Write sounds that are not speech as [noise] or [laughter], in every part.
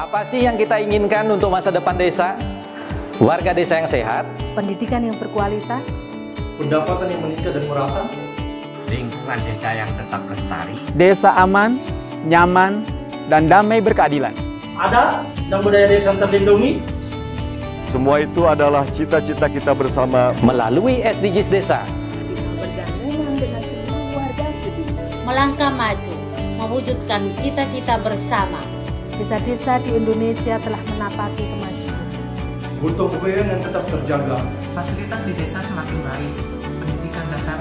Apa sih yang kita inginkan untuk masa depan desa? Warga desa yang sehat, pendidikan yang berkualitas, pendapatan yang meningkat dan merata, lingkungan desa yang tetap lestari, desa aman, nyaman, dan damai berkeadilan. Ada dan budaya desa yang terlindungi. Semua itu adalah cita-cita kita bersama melalui SDGs Desa. Melangkah maju, mewujudkan cita-cita bersama desa-desa di Indonesia telah menapaki kemajuan. Butuh yang tetap terjaga. Fasilitas di desa semakin baik, pendidikan dasar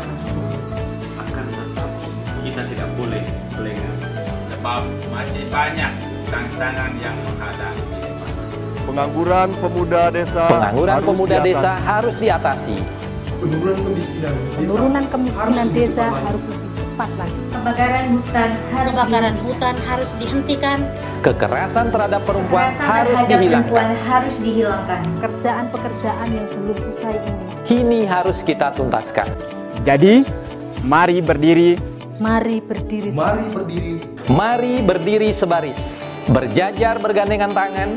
akan tetap kita tidak boleh lengah. Sebab masih banyak tantangan yang menghadapi. Pengangguran pemuda desa Pengangguran harus pemuda diatasi. desa harus diatasi. Penurunan kemiskinan desa, Penurunan kemiskinan harus desa harus lebih cepat lagi kebakaran hutan harus kebakaran hutan harus dihentikan. Kekerasan terhadap perempuan Kekerasan harus dihilangkan. Perempuan harus dihilangkan. Pekerjaan-pekerjaan yang belum usai ini. Kini harus kita tuntaskan. Jadi, mari berdiri. Mari berdiri. Mari berdiri. Mari berdiri sebaris, berjajar bergandengan tangan,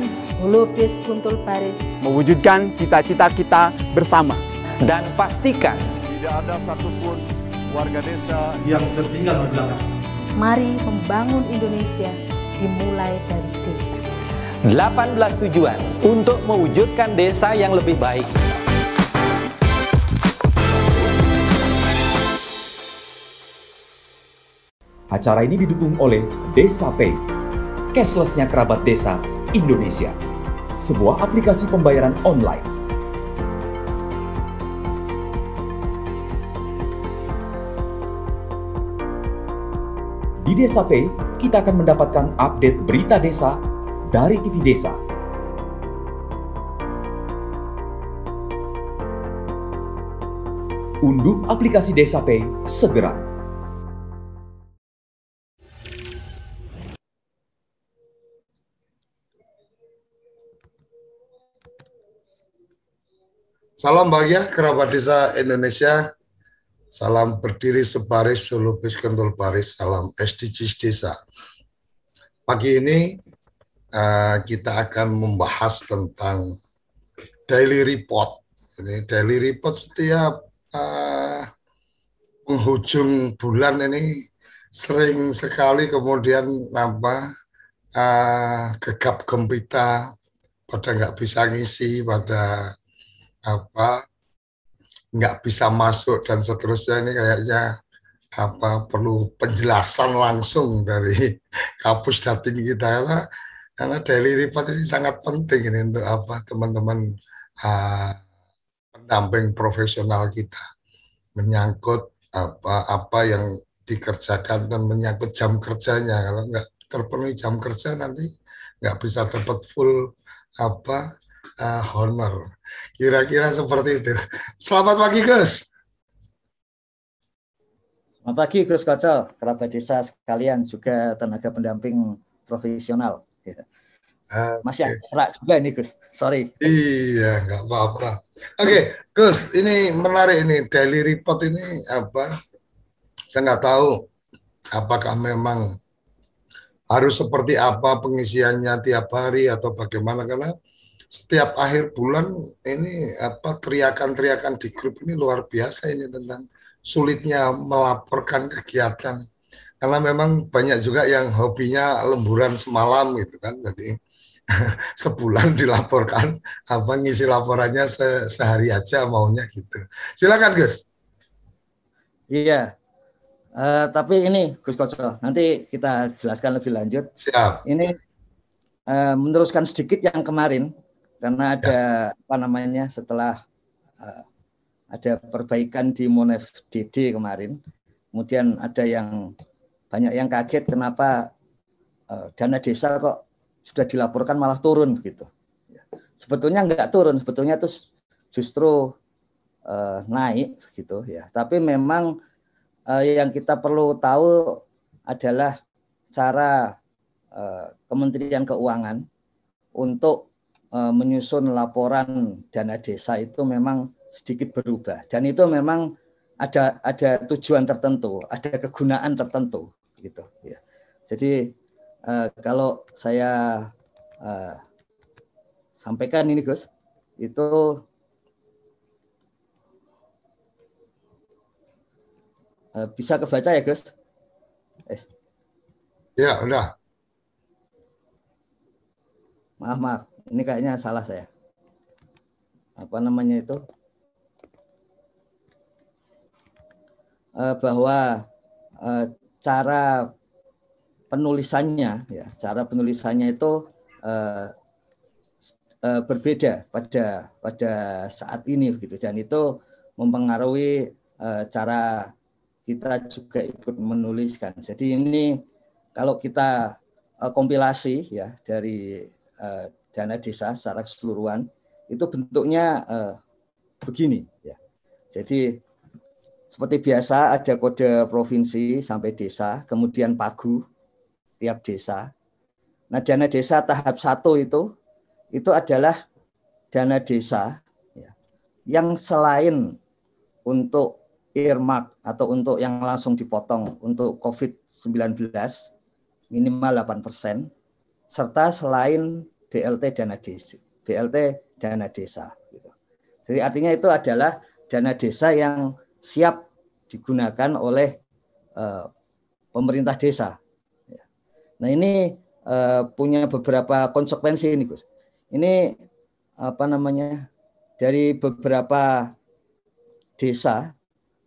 melukis kuntul baris, mewujudkan cita-cita kita bersama dan pastikan tidak ada satupun warga desa yang tertinggal di belakang. Mari membangun Indonesia dimulai dari desa. 18 tujuan untuk mewujudkan desa yang lebih baik. Acara ini didukung oleh Desa Pay, cashlessnya kerabat desa Indonesia. Sebuah aplikasi pembayaran online Di Desa P, kita akan mendapatkan update berita desa dari TV Desa. Unduh aplikasi Desa P segera. Salam bahagia kerabat desa Indonesia. Salam berdiri sebaris selupis kentul baris. Salam SDGs Desa. Pagi ini uh, kita akan membahas tentang daily report. Ini daily report setiap uh, penghujung bulan ini sering sekali kemudian apa uh, gegap gempita pada nggak bisa ngisi pada apa nggak bisa masuk dan seterusnya ini kayaknya apa perlu penjelasan langsung dari kapus datin kita karena karena daily report ini sangat penting ini untuk apa teman-teman uh, pendamping profesional kita menyangkut apa apa yang dikerjakan dan menyangkut jam kerjanya kalau nggak terpenuhi jam kerja nanti nggak bisa dapat full apa uh, honor Kira-kira seperti itu. Selamat pagi, Gus. Selamat pagi, Gus Kocel, kerabat desa sekalian, juga tenaga pendamping profesional. Iya. Ah, Masih okay. serak juga ini, Gus. Sorry. Iya, nggak apa-apa. Oke, okay, Gus, ini menarik ini. Daily report ini apa? Saya nggak tahu apakah memang harus seperti apa pengisiannya tiap hari atau bagaimana karena setiap akhir bulan ini apa teriakan-teriakan di grup ini luar biasa ini tentang sulitnya melaporkan kegiatan karena memang banyak juga yang hobinya lemburan semalam gitu kan jadi [laughs] sebulan dilaporkan apa ngisi laporannya se sehari aja maunya gitu silakan Gus iya uh, tapi ini Gus Koco nanti kita jelaskan lebih lanjut siap ini uh, meneruskan sedikit yang kemarin karena ada ya. apa namanya setelah uh, ada perbaikan di Monef DD kemarin, kemudian ada yang banyak yang kaget kenapa uh, dana desa kok sudah dilaporkan malah turun begitu. Sebetulnya nggak turun, sebetulnya terus justru uh, naik gitu ya. Tapi memang uh, yang kita perlu tahu adalah cara uh, Kementerian Keuangan untuk Eh, menyusun laporan dana desa itu memang sedikit berubah dan itu memang ada ada tujuan tertentu, ada kegunaan tertentu gitu ya. Jadi eh, kalau saya eh, sampaikan ini Gus, itu uh, bisa kebaca ya Gus? Eh. Ya, udah. Maaf, maaf ini kayaknya salah saya. Apa namanya itu? Eh, bahwa eh, cara penulisannya ya cara penulisannya itu eh, berbeda pada pada saat ini begitu dan itu mempengaruhi cara kita juga ikut menuliskan jadi ini kalau kita kompilasi ya dari dana desa secara keseluruhan itu bentuknya uh, begini ya. Jadi seperti biasa ada kode provinsi sampai desa, kemudian pagu tiap desa. Nah, dana desa tahap satu itu itu adalah dana desa ya, yang selain untuk earmark atau untuk yang langsung dipotong untuk COVID-19 minimal 8 persen, serta selain BLT dana desa, BLT dana desa. Gitu. Jadi artinya itu adalah dana desa yang siap digunakan oleh uh, pemerintah desa. Ya. Nah ini uh, punya beberapa konsekuensi ini Gus. Ini apa namanya dari beberapa desa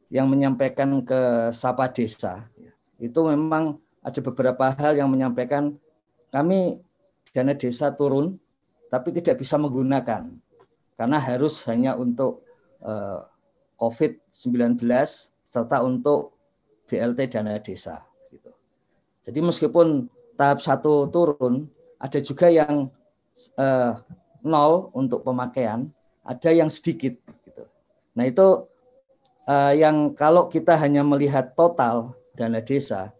yang menyampaikan ke Sapa Desa ya, itu memang ada beberapa hal yang menyampaikan kami dana desa turun, tapi tidak bisa menggunakan karena harus hanya untuk uh, eh, COVID-19 serta untuk BLT dana desa. Gitu. Jadi meskipun tahap satu turun, ada juga yang eh, nol untuk pemakaian, ada yang sedikit. Gitu. Nah itu eh, yang kalau kita hanya melihat total dana desa,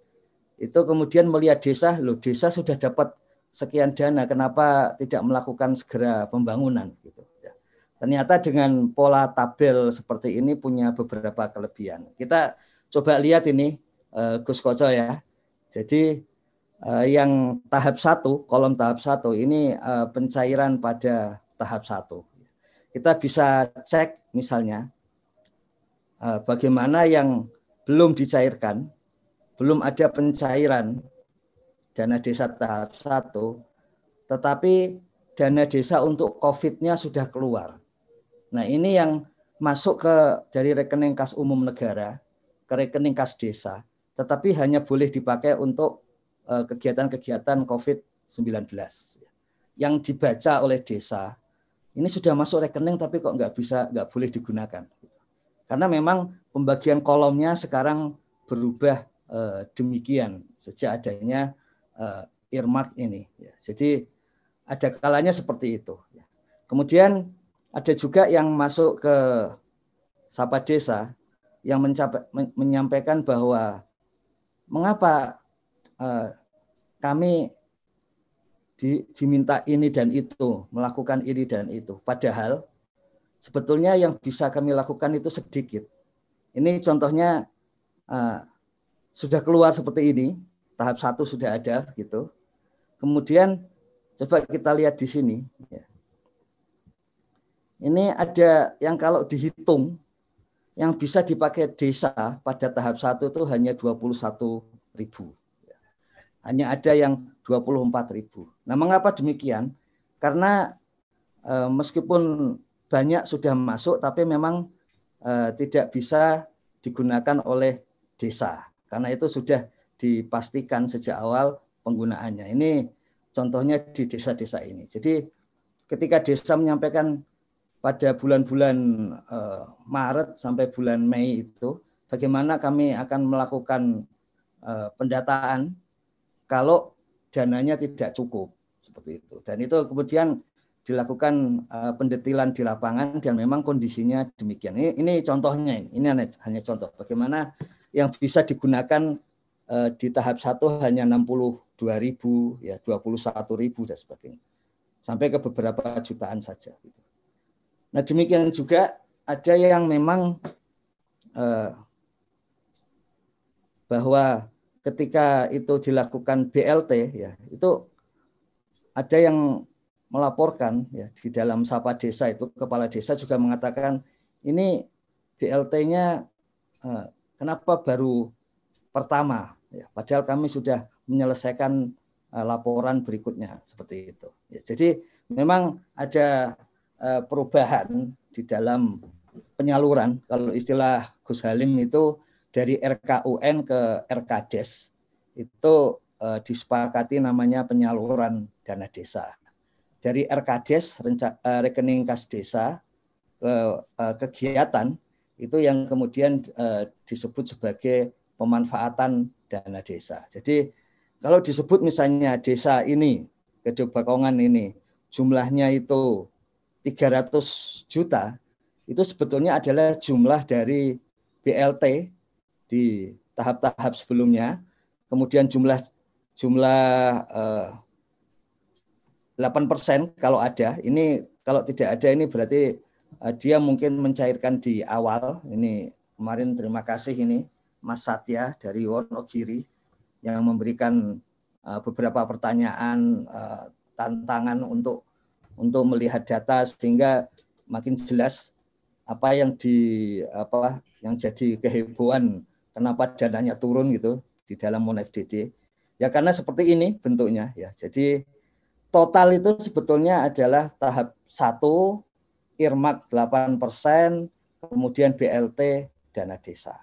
itu kemudian melihat desa, loh desa sudah dapat sekian dana, kenapa tidak melakukan segera pembangunan gitu. Ya. Ternyata dengan pola tabel seperti ini punya beberapa kelebihan. Kita coba lihat ini eh, Gus Koco ya. Jadi eh, yang tahap satu, kolom tahap satu ini eh, pencairan pada tahap satu. Kita bisa cek misalnya bagaimana yang belum dicairkan, belum ada pencairan dana desa tahap 1, tetapi dana desa untuk COVID-nya sudah keluar. Nah ini yang masuk ke dari rekening kas umum negara ke rekening kas desa, tetapi hanya boleh dipakai untuk eh, kegiatan-kegiatan COVID-19 yang dibaca oleh desa. Ini sudah masuk rekening tapi kok nggak bisa nggak boleh digunakan karena memang pembagian kolomnya sekarang berubah eh, demikian sejak adanya uh, earmark ini. Ya. Jadi ada kalanya seperti itu. Ya. Kemudian ada juga yang masuk ke Sapa Desa yang mencapai, menyampaikan bahwa mengapa uh, kami di, diminta ini dan itu, melakukan ini dan itu. Padahal sebetulnya yang bisa kami lakukan itu sedikit. Ini contohnya uh, sudah keluar seperti ini, tahap satu sudah ada gitu. Kemudian coba kita lihat di sini. Ya. Ini ada yang kalau dihitung yang bisa dipakai desa pada tahap satu itu hanya 21 ribu. Ya. Hanya ada yang 24 ribu. Nah mengapa demikian? Karena e, meskipun banyak sudah masuk tapi memang e, tidak bisa digunakan oleh desa. Karena itu sudah dipastikan sejak awal penggunaannya. Ini contohnya di desa-desa ini. Jadi ketika desa menyampaikan pada bulan-bulan eh, Maret sampai bulan Mei itu bagaimana kami akan melakukan eh, pendataan kalau dananya tidak cukup seperti itu. Dan itu kemudian dilakukan eh, pendetilan di lapangan dan memang kondisinya demikian. Ini, ini contohnya ini, ini hanya contoh bagaimana yang bisa digunakan Eh, di tahap satu hanya 62 ribu, ya 21 ribu dan sebagainya. Sampai ke beberapa jutaan saja. Gitu. Nah demikian juga ada yang memang eh, bahwa ketika itu dilakukan BLT ya itu ada yang melaporkan ya di dalam sapa desa itu kepala desa juga mengatakan ini BLT-nya eh, kenapa baru pertama Ya, padahal kami sudah menyelesaikan uh, laporan berikutnya seperti itu. Ya, jadi memang ada uh, perubahan di dalam penyaluran. Kalau istilah Gus Halim itu dari RKUN ke RKDes itu uh, disepakati namanya penyaluran dana desa. Dari RKDes uh, rekening kas desa ke uh, kegiatan itu yang kemudian disebut sebagai pemanfaatan dana desa. Jadi kalau disebut misalnya desa ini, Bakongan ini, jumlahnya itu 300 juta, itu sebetulnya adalah jumlah dari BLT di tahap-tahap sebelumnya. Kemudian jumlah jumlah eh, 8% kalau ada. Ini kalau tidak ada ini berarti eh, dia mungkin mencairkan di awal. Ini kemarin terima kasih ini Mas Satya dari Wonogiri yang memberikan uh, beberapa pertanyaan uh, tantangan untuk untuk melihat data sehingga makin jelas apa yang di apa yang jadi kehebohan kenapa dananya turun gitu di dalam MonFDD ya karena seperti ini bentuknya ya jadi total itu sebetulnya adalah tahap satu irmak 8 persen kemudian BLT dana desa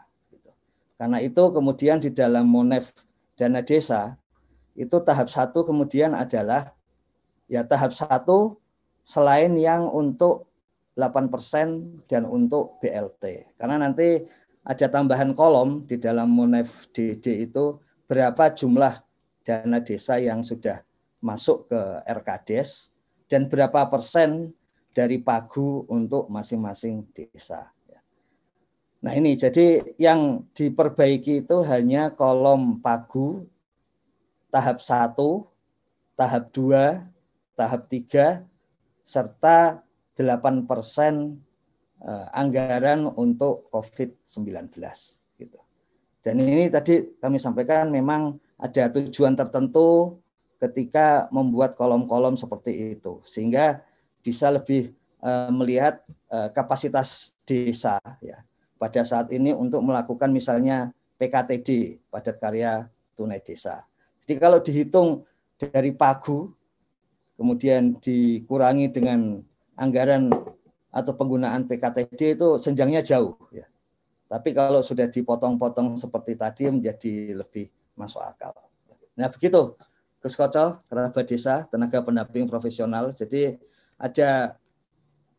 karena itu kemudian di dalam Monef dana desa itu tahap satu kemudian adalah ya tahap satu selain yang untuk 8% dan untuk BLT. Karena nanti ada tambahan kolom di dalam Monef DD itu berapa jumlah dana desa yang sudah masuk ke RKDes dan berapa persen dari pagu untuk masing-masing desa. Nah ini jadi yang diperbaiki itu hanya kolom pagu, tahap 1, tahap 2, tahap 3, serta 8 persen eh, anggaran untuk COVID-19. Gitu. Dan ini tadi kami sampaikan memang ada tujuan tertentu ketika membuat kolom-kolom seperti itu. Sehingga bisa lebih eh, melihat eh, kapasitas desa ya pada saat ini untuk melakukan misalnya PKTD, padat karya tunai desa. Jadi kalau dihitung dari pagu, kemudian dikurangi dengan anggaran atau penggunaan PKTD itu senjangnya jauh. Ya. Tapi kalau sudah dipotong-potong seperti tadi menjadi lebih masuk akal. Nah begitu, Gus Kocol, kerabat desa, tenaga pendamping profesional. Jadi ada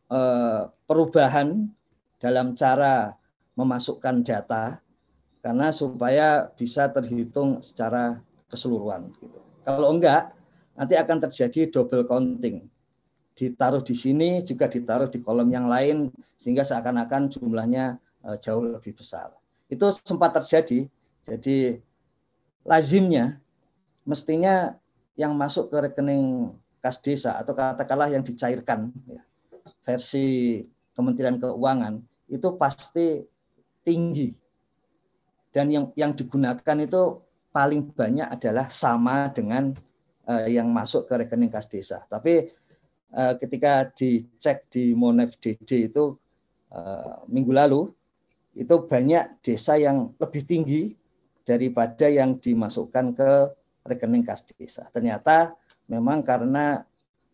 eh, perubahan dalam cara memasukkan data karena supaya bisa terhitung secara keseluruhan. Gitu. Kalau enggak, nanti akan terjadi double counting. Ditaruh di sini juga ditaruh di kolom yang lain sehingga seakan-akan jumlahnya e, jauh lebih besar. Itu sempat terjadi. Jadi lazimnya mestinya yang masuk ke rekening kas desa atau katakanlah yang dicairkan ya, versi Kementerian Keuangan itu pasti tinggi. Dan yang yang digunakan itu paling banyak adalah sama dengan uh, yang masuk ke rekening kas desa. Tapi uh, ketika dicek di Monef DD itu uh, minggu lalu itu banyak desa yang lebih tinggi daripada yang dimasukkan ke rekening kas desa. Ternyata memang karena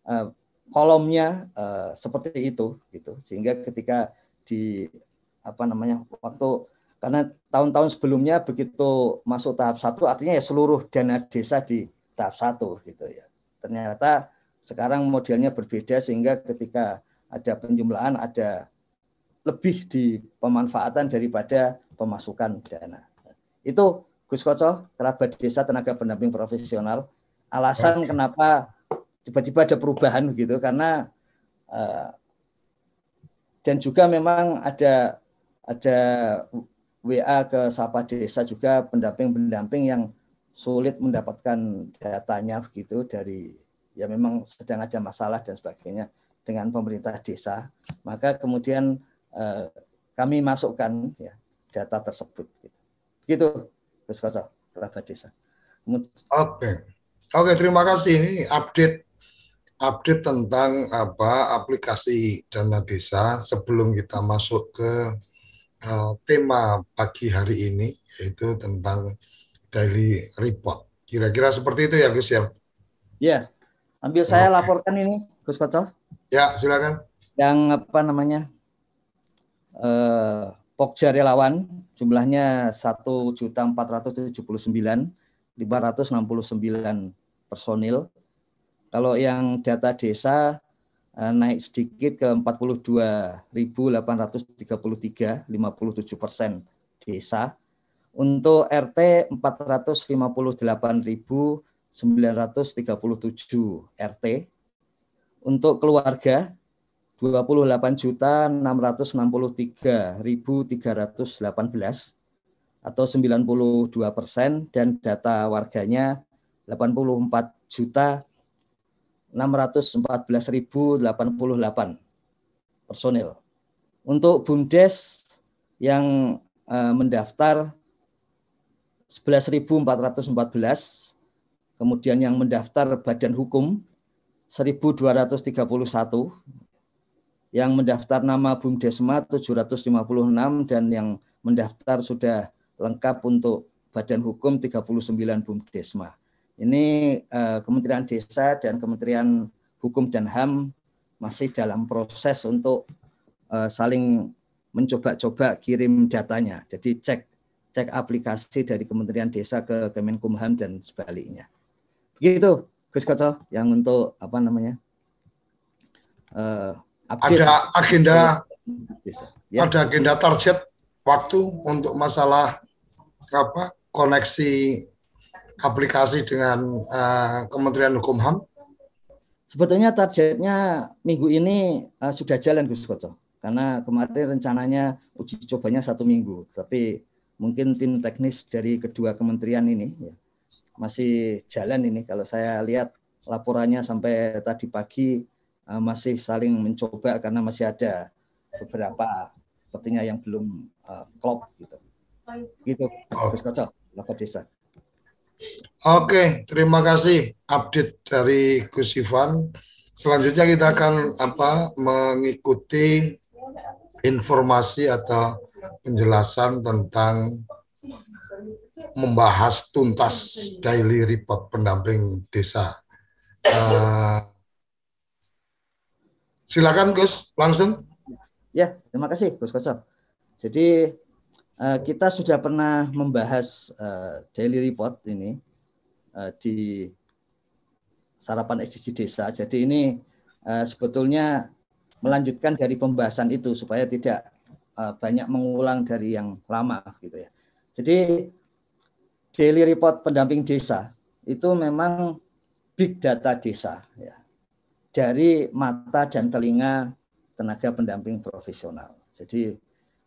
uh, kolomnya uh, seperti itu gitu. Sehingga ketika di apa namanya waktu karena tahun-tahun sebelumnya begitu masuk tahap satu artinya ya seluruh dana desa di tahap satu gitu ya ternyata sekarang modelnya berbeda sehingga ketika ada penjumlahan ada lebih di pemanfaatan daripada pemasukan dana itu Gus Koco kerabat desa tenaga pendamping profesional alasan kenapa tiba-tiba ada perubahan gitu karena uh, dan juga memang ada ada WA ke Sapa Desa juga pendamping-pendamping yang sulit mendapatkan datanya begitu dari ya memang sedang ada masalah dan sebagainya dengan pemerintah desa maka kemudian eh, kami masukkan ya data tersebut gitu. Begitu Gus Koco, Desa. Oke. Okay. Oke, okay, terima kasih ini update update tentang apa aplikasi dana desa sebelum kita masuk ke uh, tema pagi hari ini yaitu tentang daily report. Kira-kira seperti itu ya Gus ya? Ya, ambil saya okay. laporkan ini Gus Kocok. Ya, silakan. Yang apa namanya? Eh Uh, Pokja relawan jumlahnya 1.479.569 personil. Kalau yang data desa Eh, naik sedikit ke 42.833, 57 persen desa. Untuk RT 458.937 RT. Untuk keluarga 28.663.318 atau 92 persen dan data warganya 84 juta 614.088 personil. Untuk BUMDes yang e, mendaftar 11.414, kemudian yang mendaftar badan hukum 1.231, yang mendaftar nama BUMDesma 756 dan yang mendaftar sudah lengkap untuk badan hukum 39 BUMDesma. Ini uh, Kementerian Desa dan Kementerian Hukum dan HAM masih dalam proses untuk uh, saling mencoba-coba kirim datanya. Jadi cek cek aplikasi dari Kementerian Desa ke Kemenkumham dan sebaliknya. Begitu, Gus Koco, yang untuk apa namanya? Uh, update. Ada agenda Desa. Ya. Ada agenda target waktu untuk masalah apa koneksi aplikasi dengan uh, Kementerian Hukum HAM? Sebetulnya targetnya minggu ini uh, sudah jalan Gus Koco. Karena kemarin rencananya uji cobanya satu minggu, tapi mungkin tim teknis dari kedua kementerian ini ya, masih jalan ini. Kalau saya lihat laporannya sampai tadi pagi uh, masih saling mencoba karena masih ada beberapa sepertinya yang belum uh, klop gitu. Gitu, Gus oh. Koco, Lapa Desa. Oke, terima kasih update dari Gus Ivan. Selanjutnya kita akan apa mengikuti informasi atau penjelasan tentang membahas tuntas daily report pendamping desa. Uh, silakan Gus, langsung. Ya, terima kasih Gus Koso. Jadi Eh, kita sudah pernah membahas uh, daily report ini uh, di sarapan SDG desa. Jadi ini uh, sebetulnya melanjutkan dari pembahasan itu supaya tidak uh, banyak mengulang dari yang lama gitu ya. Jadi daily report pendamping desa itu memang big data desa ya. Dari mata dan telinga tenaga pendamping profesional. Jadi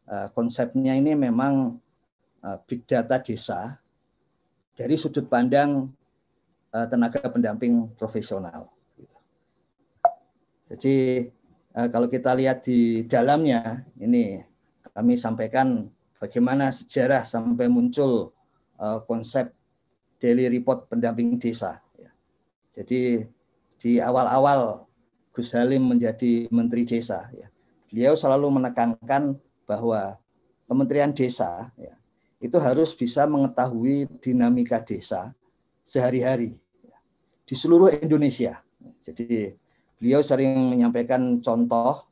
Eh, konsepnya ini memang eh, big data desa dari sudut pandang eh, tenaga pendamping profesional. Jadi kalau kita lihat di dalamnya ini kami sampaikan bagaimana sejarah sampai muncul konsep daily report pendamping desa. Jadi di awal-awal Gus Halim menjadi Menteri Desa, ya. beliau selalu menekankan bahwa Kementerian Desa ya, itu harus bisa mengetahui dinamika desa sehari-hari ya, di seluruh Indonesia. Jadi beliau sering menyampaikan contoh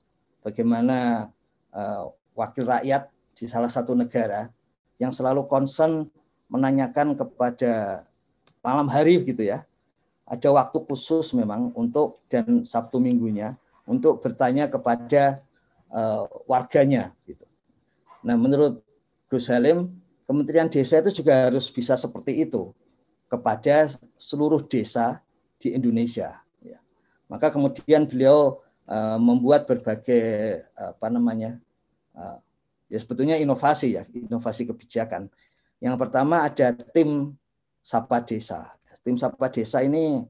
bagaimana uh, wakil rakyat di salah satu negara yang selalu concern menanyakan kepada malam hari gitu ya. Ada waktu khusus memang untuk dan Sabtu minggunya untuk bertanya kepada uh, warganya gitu. Nah, menurut Gus Halim, Kementerian Desa itu juga harus bisa seperti itu kepada seluruh desa di Indonesia. Ya. Maka kemudian beliau uh, membuat berbagai uh, apa namanya uh, ya sebetulnya inovasi ya inovasi kebijakan. Yang pertama ada tim Sapa Desa. Tim Sapa Desa ini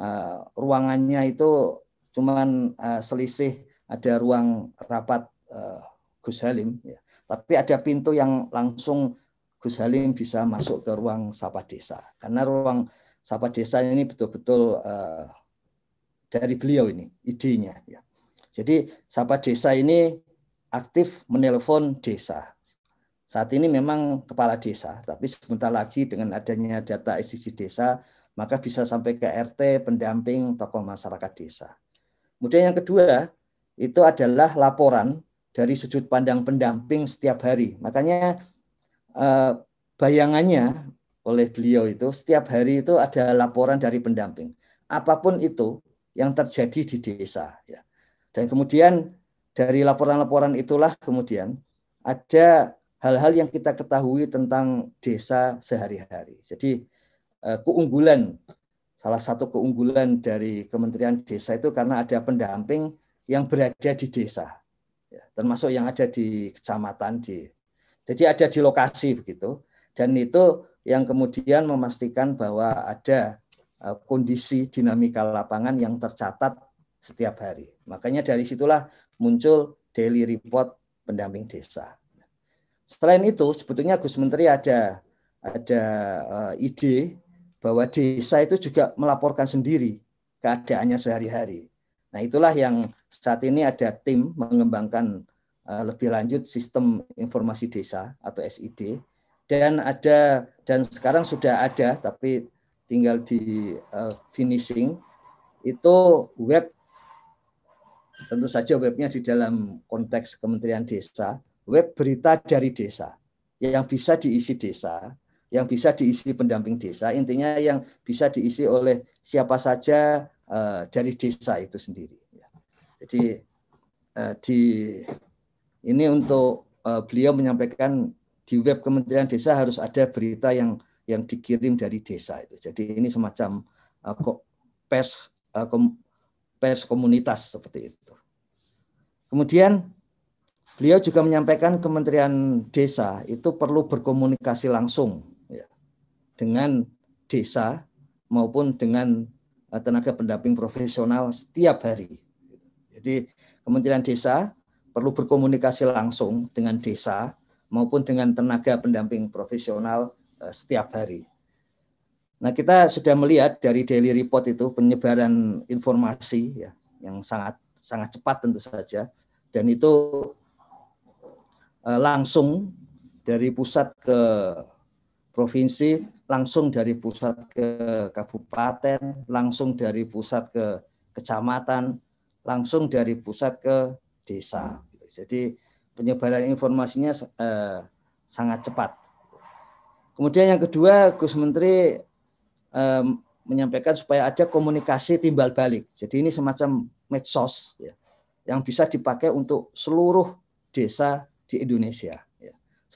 uh, ruangannya itu cuman uh, selisih ada ruang rapat uh, Gus Halim, ya. tapi ada pintu yang langsung Gus Halim bisa masuk ke ruang Sapa Desa. Karena ruang Sapa Desa ini betul-betul uh, dari beliau ini, idenya. Ya. Jadi Sapa Desa ini aktif menelpon desa. Saat ini memang kepala desa, tapi sebentar lagi dengan adanya data ICC desa, maka bisa sampai ke RT, pendamping, tokoh masyarakat desa. Kemudian yang kedua, itu adalah laporan dari sudut pandang pendamping setiap hari. Makanya eh, bayangannya oleh beliau itu setiap hari itu ada laporan dari pendamping. Apapun itu yang terjadi di desa. Ya. Dan kemudian dari laporan-laporan itulah kemudian ada hal-hal yang kita ketahui tentang desa sehari-hari. Jadi eh, keunggulan salah satu keunggulan dari Kementerian Desa itu karena ada pendamping yang berada di desa, ya, termasuk yang ada di kecamatan di. Jadi ada di lokasi begitu, dan itu yang kemudian memastikan bahwa ada eh, kondisi dinamika lapangan yang tercatat setiap hari. Makanya dari situlah muncul daily report pendamping desa. Selain itu, sebetulnya Gus Menteri ada ada eh, ide bahwa desa itu juga melaporkan sendiri keadaannya sehari-hari. Nah, itulah yang saat ini ada tim mengembangkan eh, lebih lanjut sistem informasi desa atau SID dan ada dan sekarang sudah ada tapi tinggal di uh, finishing itu web tentu saja webnya di dalam konteks Kementerian Desa web berita dari desa yang bisa diisi desa yang bisa diisi pendamping desa intinya yang bisa diisi oleh siapa saja Eh, dari desa itu sendiri. Ya. Jadi eh, di ini untuk eh, beliau menyampaikan di web Kementerian Desa harus ada berita yang yang dikirim dari desa itu. Jadi ini semacam pers pers komunitas seperti itu. Kemudian beliau juga menyampaikan Kementerian Desa itu perlu berkomunikasi langsung ya, dengan desa maupun dengan Eh, tenaga pendamping profesional setiap hari. Jadi Kementerian Desa perlu berkomunikasi langsung dengan desa maupun dengan tenaga pendamping profesional eh, setiap hari. Nah, kita sudah melihat dari daily report itu penyebaran informasi ya yang sangat sangat cepat tentu saja dan itu eh, langsung dari pusat ke provinsi langsung dari pusat ke kabupaten, langsung dari pusat ke kecamatan, langsung dari pusat ke desa. Jadi penyebaran informasinya eh, sangat cepat. Kemudian yang kedua, Gus Menteri eh, menyampaikan supaya ada komunikasi timbal balik. Jadi ini semacam medsos ya, yang bisa dipakai untuk seluruh desa di Indonesia.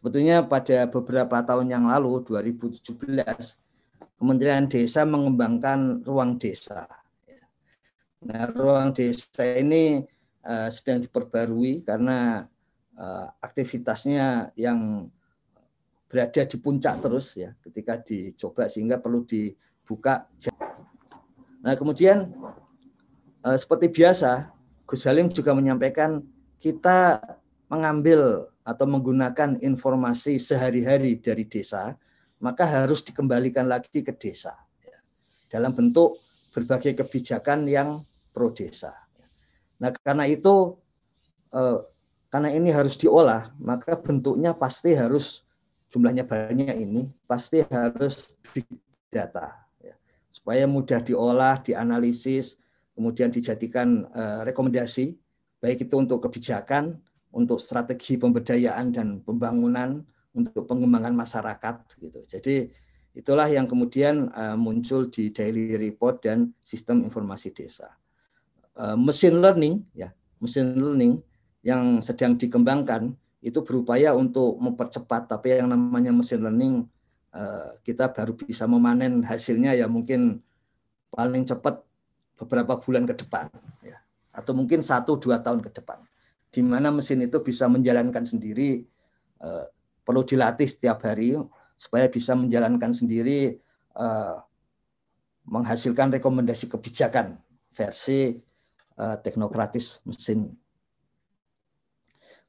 Sebetulnya pada beberapa tahun yang lalu, 2017, Kementerian Desa mengembangkan ruang desa. Nah, ruang desa ini uh, sedang diperbarui karena uh, aktivitasnya yang berada di puncak terus ya ketika dicoba sehingga perlu dibuka. Nah, kemudian uh, seperti biasa Gus Halim juga menyampaikan kita mengambil atau menggunakan informasi sehari-hari dari desa, maka harus dikembalikan lagi ke desa ya, dalam bentuk berbagai kebijakan yang pro desa. Nah, karena itu eh, karena ini harus diolah, maka bentuknya pasti harus jumlahnya banyak ini pasti harus big data ya, supaya mudah diolah, dianalisis, kemudian dijadikan eh, rekomendasi baik itu untuk kebijakan untuk strategi pemberdayaan dan pembangunan untuk pengembangan masyarakat gitu. Jadi itulah yang kemudian uh, muncul di daily report dan sistem informasi desa. Uh, eh, machine learning ya, machine learning yang sedang dikembangkan itu berupaya untuk mempercepat tapi yang namanya machine learning uh, kita baru bisa memanen hasilnya ya mungkin paling cepat beberapa bulan ke depan ya atau mungkin satu dua tahun ke depan di mana mesin itu bisa menjalankan sendiri eh, perlu dilatih setiap hari supaya bisa menjalankan sendiri eh, menghasilkan rekomendasi kebijakan versi eh, teknokratis mesin.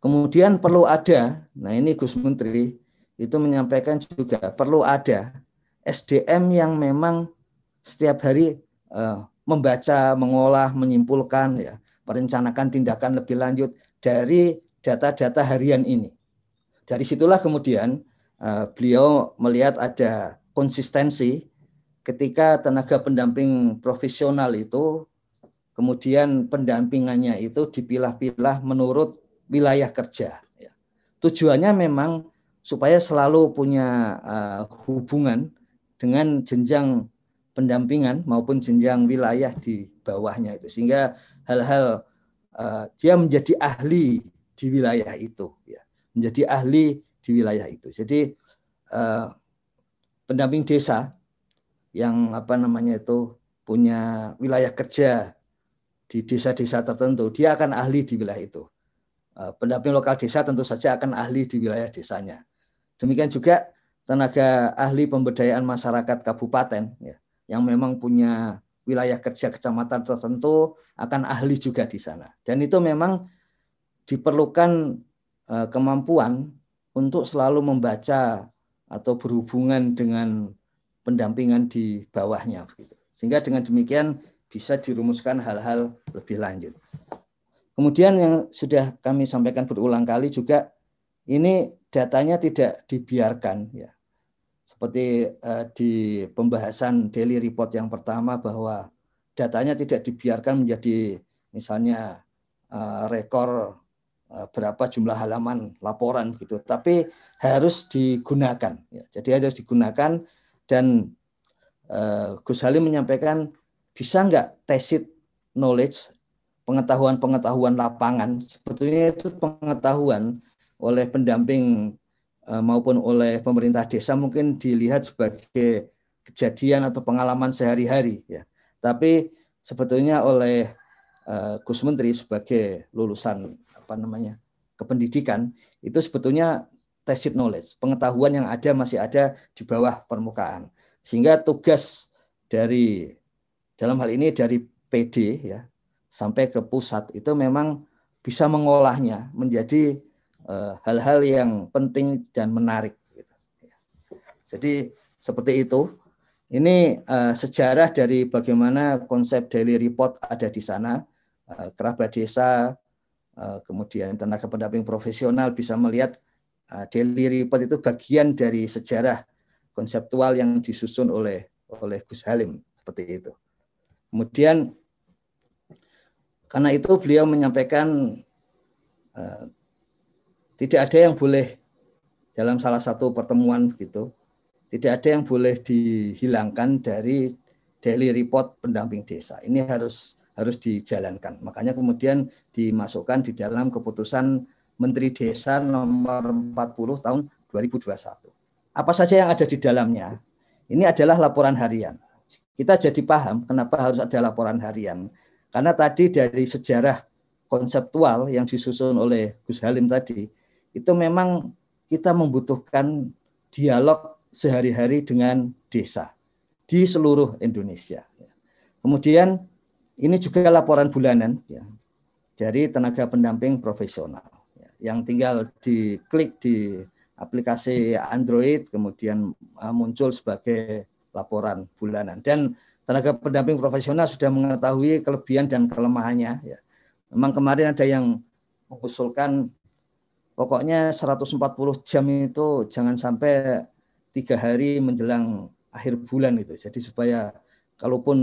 Kemudian perlu ada, nah ini Gus Menteri itu menyampaikan juga perlu ada SDM yang memang setiap hari membaca, mengolah, menyimpulkan ya, merencanakan tindakan lebih lanjut dari data-data harian ini. Dari situlah kemudian uh, beliau melihat ada konsistensi ketika tenaga pendamping profesional itu kemudian pendampingannya itu dipilah-pilah menurut wilayah kerja. Ya. Tujuannya memang supaya selalu punya uh, hubungan dengan jenjang pendampingan maupun jenjang wilayah di bawahnya itu sehingga hal-hal Eh, dia menjadi ahli di wilayah itu ya menjadi ahli di wilayah itu jadi eh, pendamping desa yang apa namanya itu punya wilayah kerja di desa-desa tertentu dia akan ahli di wilayah itu eh, pendamping lokal desa tentu saja akan ahli di wilayah desanya demikian juga tenaga ahli pemberdayaan masyarakat kabupaten ya, yang memang punya wilayah kerja kecamatan tertentu akan ahli juga di sana. Dan itu memang diperlukan e, kemampuan untuk selalu membaca atau berhubungan dengan pendampingan di bawahnya Sehingga dengan demikian bisa dirumuskan hal-hal lebih lanjut. Kemudian yang sudah kami sampaikan berulang kali juga ini datanya tidak dibiarkan ya seperti uh, di pembahasan daily report yang pertama bahwa datanya tidak dibiarkan menjadi misalnya uh, rekor eh, berapa jumlah halaman laporan gitu, tapi harus digunakan. Ya. Jadi harus digunakan dan Gus Halim menyampaikan bisa nggak tacit knowledge pengetahuan-pengetahuan lapangan sebetulnya itu pengetahuan oleh pendamping Eh, maupun oleh pemerintah desa mungkin dilihat sebagai kejadian atau pengalaman sehari-hari ya. Tapi sebetulnya oleh uh, Gus Menteri sebagai lulusan apa namanya kependidikan itu sebetulnya tacit knowledge, pengetahuan yang ada masih ada di bawah permukaan. Sehingga tugas dari dalam hal ini dari PD ya sampai ke pusat itu memang bisa mengolahnya menjadi Eh, hal-hal yang penting dan menarik. Gitu. Jadi seperti itu. Ini eh, sejarah dari bagaimana konsep daily report ada di sana. Eh, kerabat desa, kemudian tenaga pendamping profesional bisa melihat daily report itu bagian dari sejarah konseptual yang disusun oleh oleh Gus Halim seperti itu. Kemudian karena itu beliau menyampaikan tidak ada yang boleh dalam salah satu pertemuan gitu. tidak ada yang boleh dihilangkan dari daily report pendamping desa. Ini harus harus dijalankan. Makanya kemudian dimasukkan di dalam keputusan Menteri Desa nomor 40 tahun 2021. Apa saja yang ada di dalamnya? Ini adalah laporan harian. Kita jadi paham kenapa harus ada laporan harian. Karena tadi dari sejarah konseptual yang disusun oleh Gus Halim tadi, itu memang kita membutuhkan dialog sehari-hari dengan desa di seluruh Indonesia. Kemudian ini juga laporan bulanan ya, dari tenaga pendamping profesional ya, yang tinggal diklik di aplikasi Android kemudian e, muncul sebagai laporan bulanan dan tenaga pendamping profesional sudah mengetahui kelebihan dan kelemahannya ya. Memang kemarin ada yang mengusulkan Pokoknya 140 jam itu jangan sampai tiga hari menjelang akhir bulan gitu. Jadi supaya kalaupun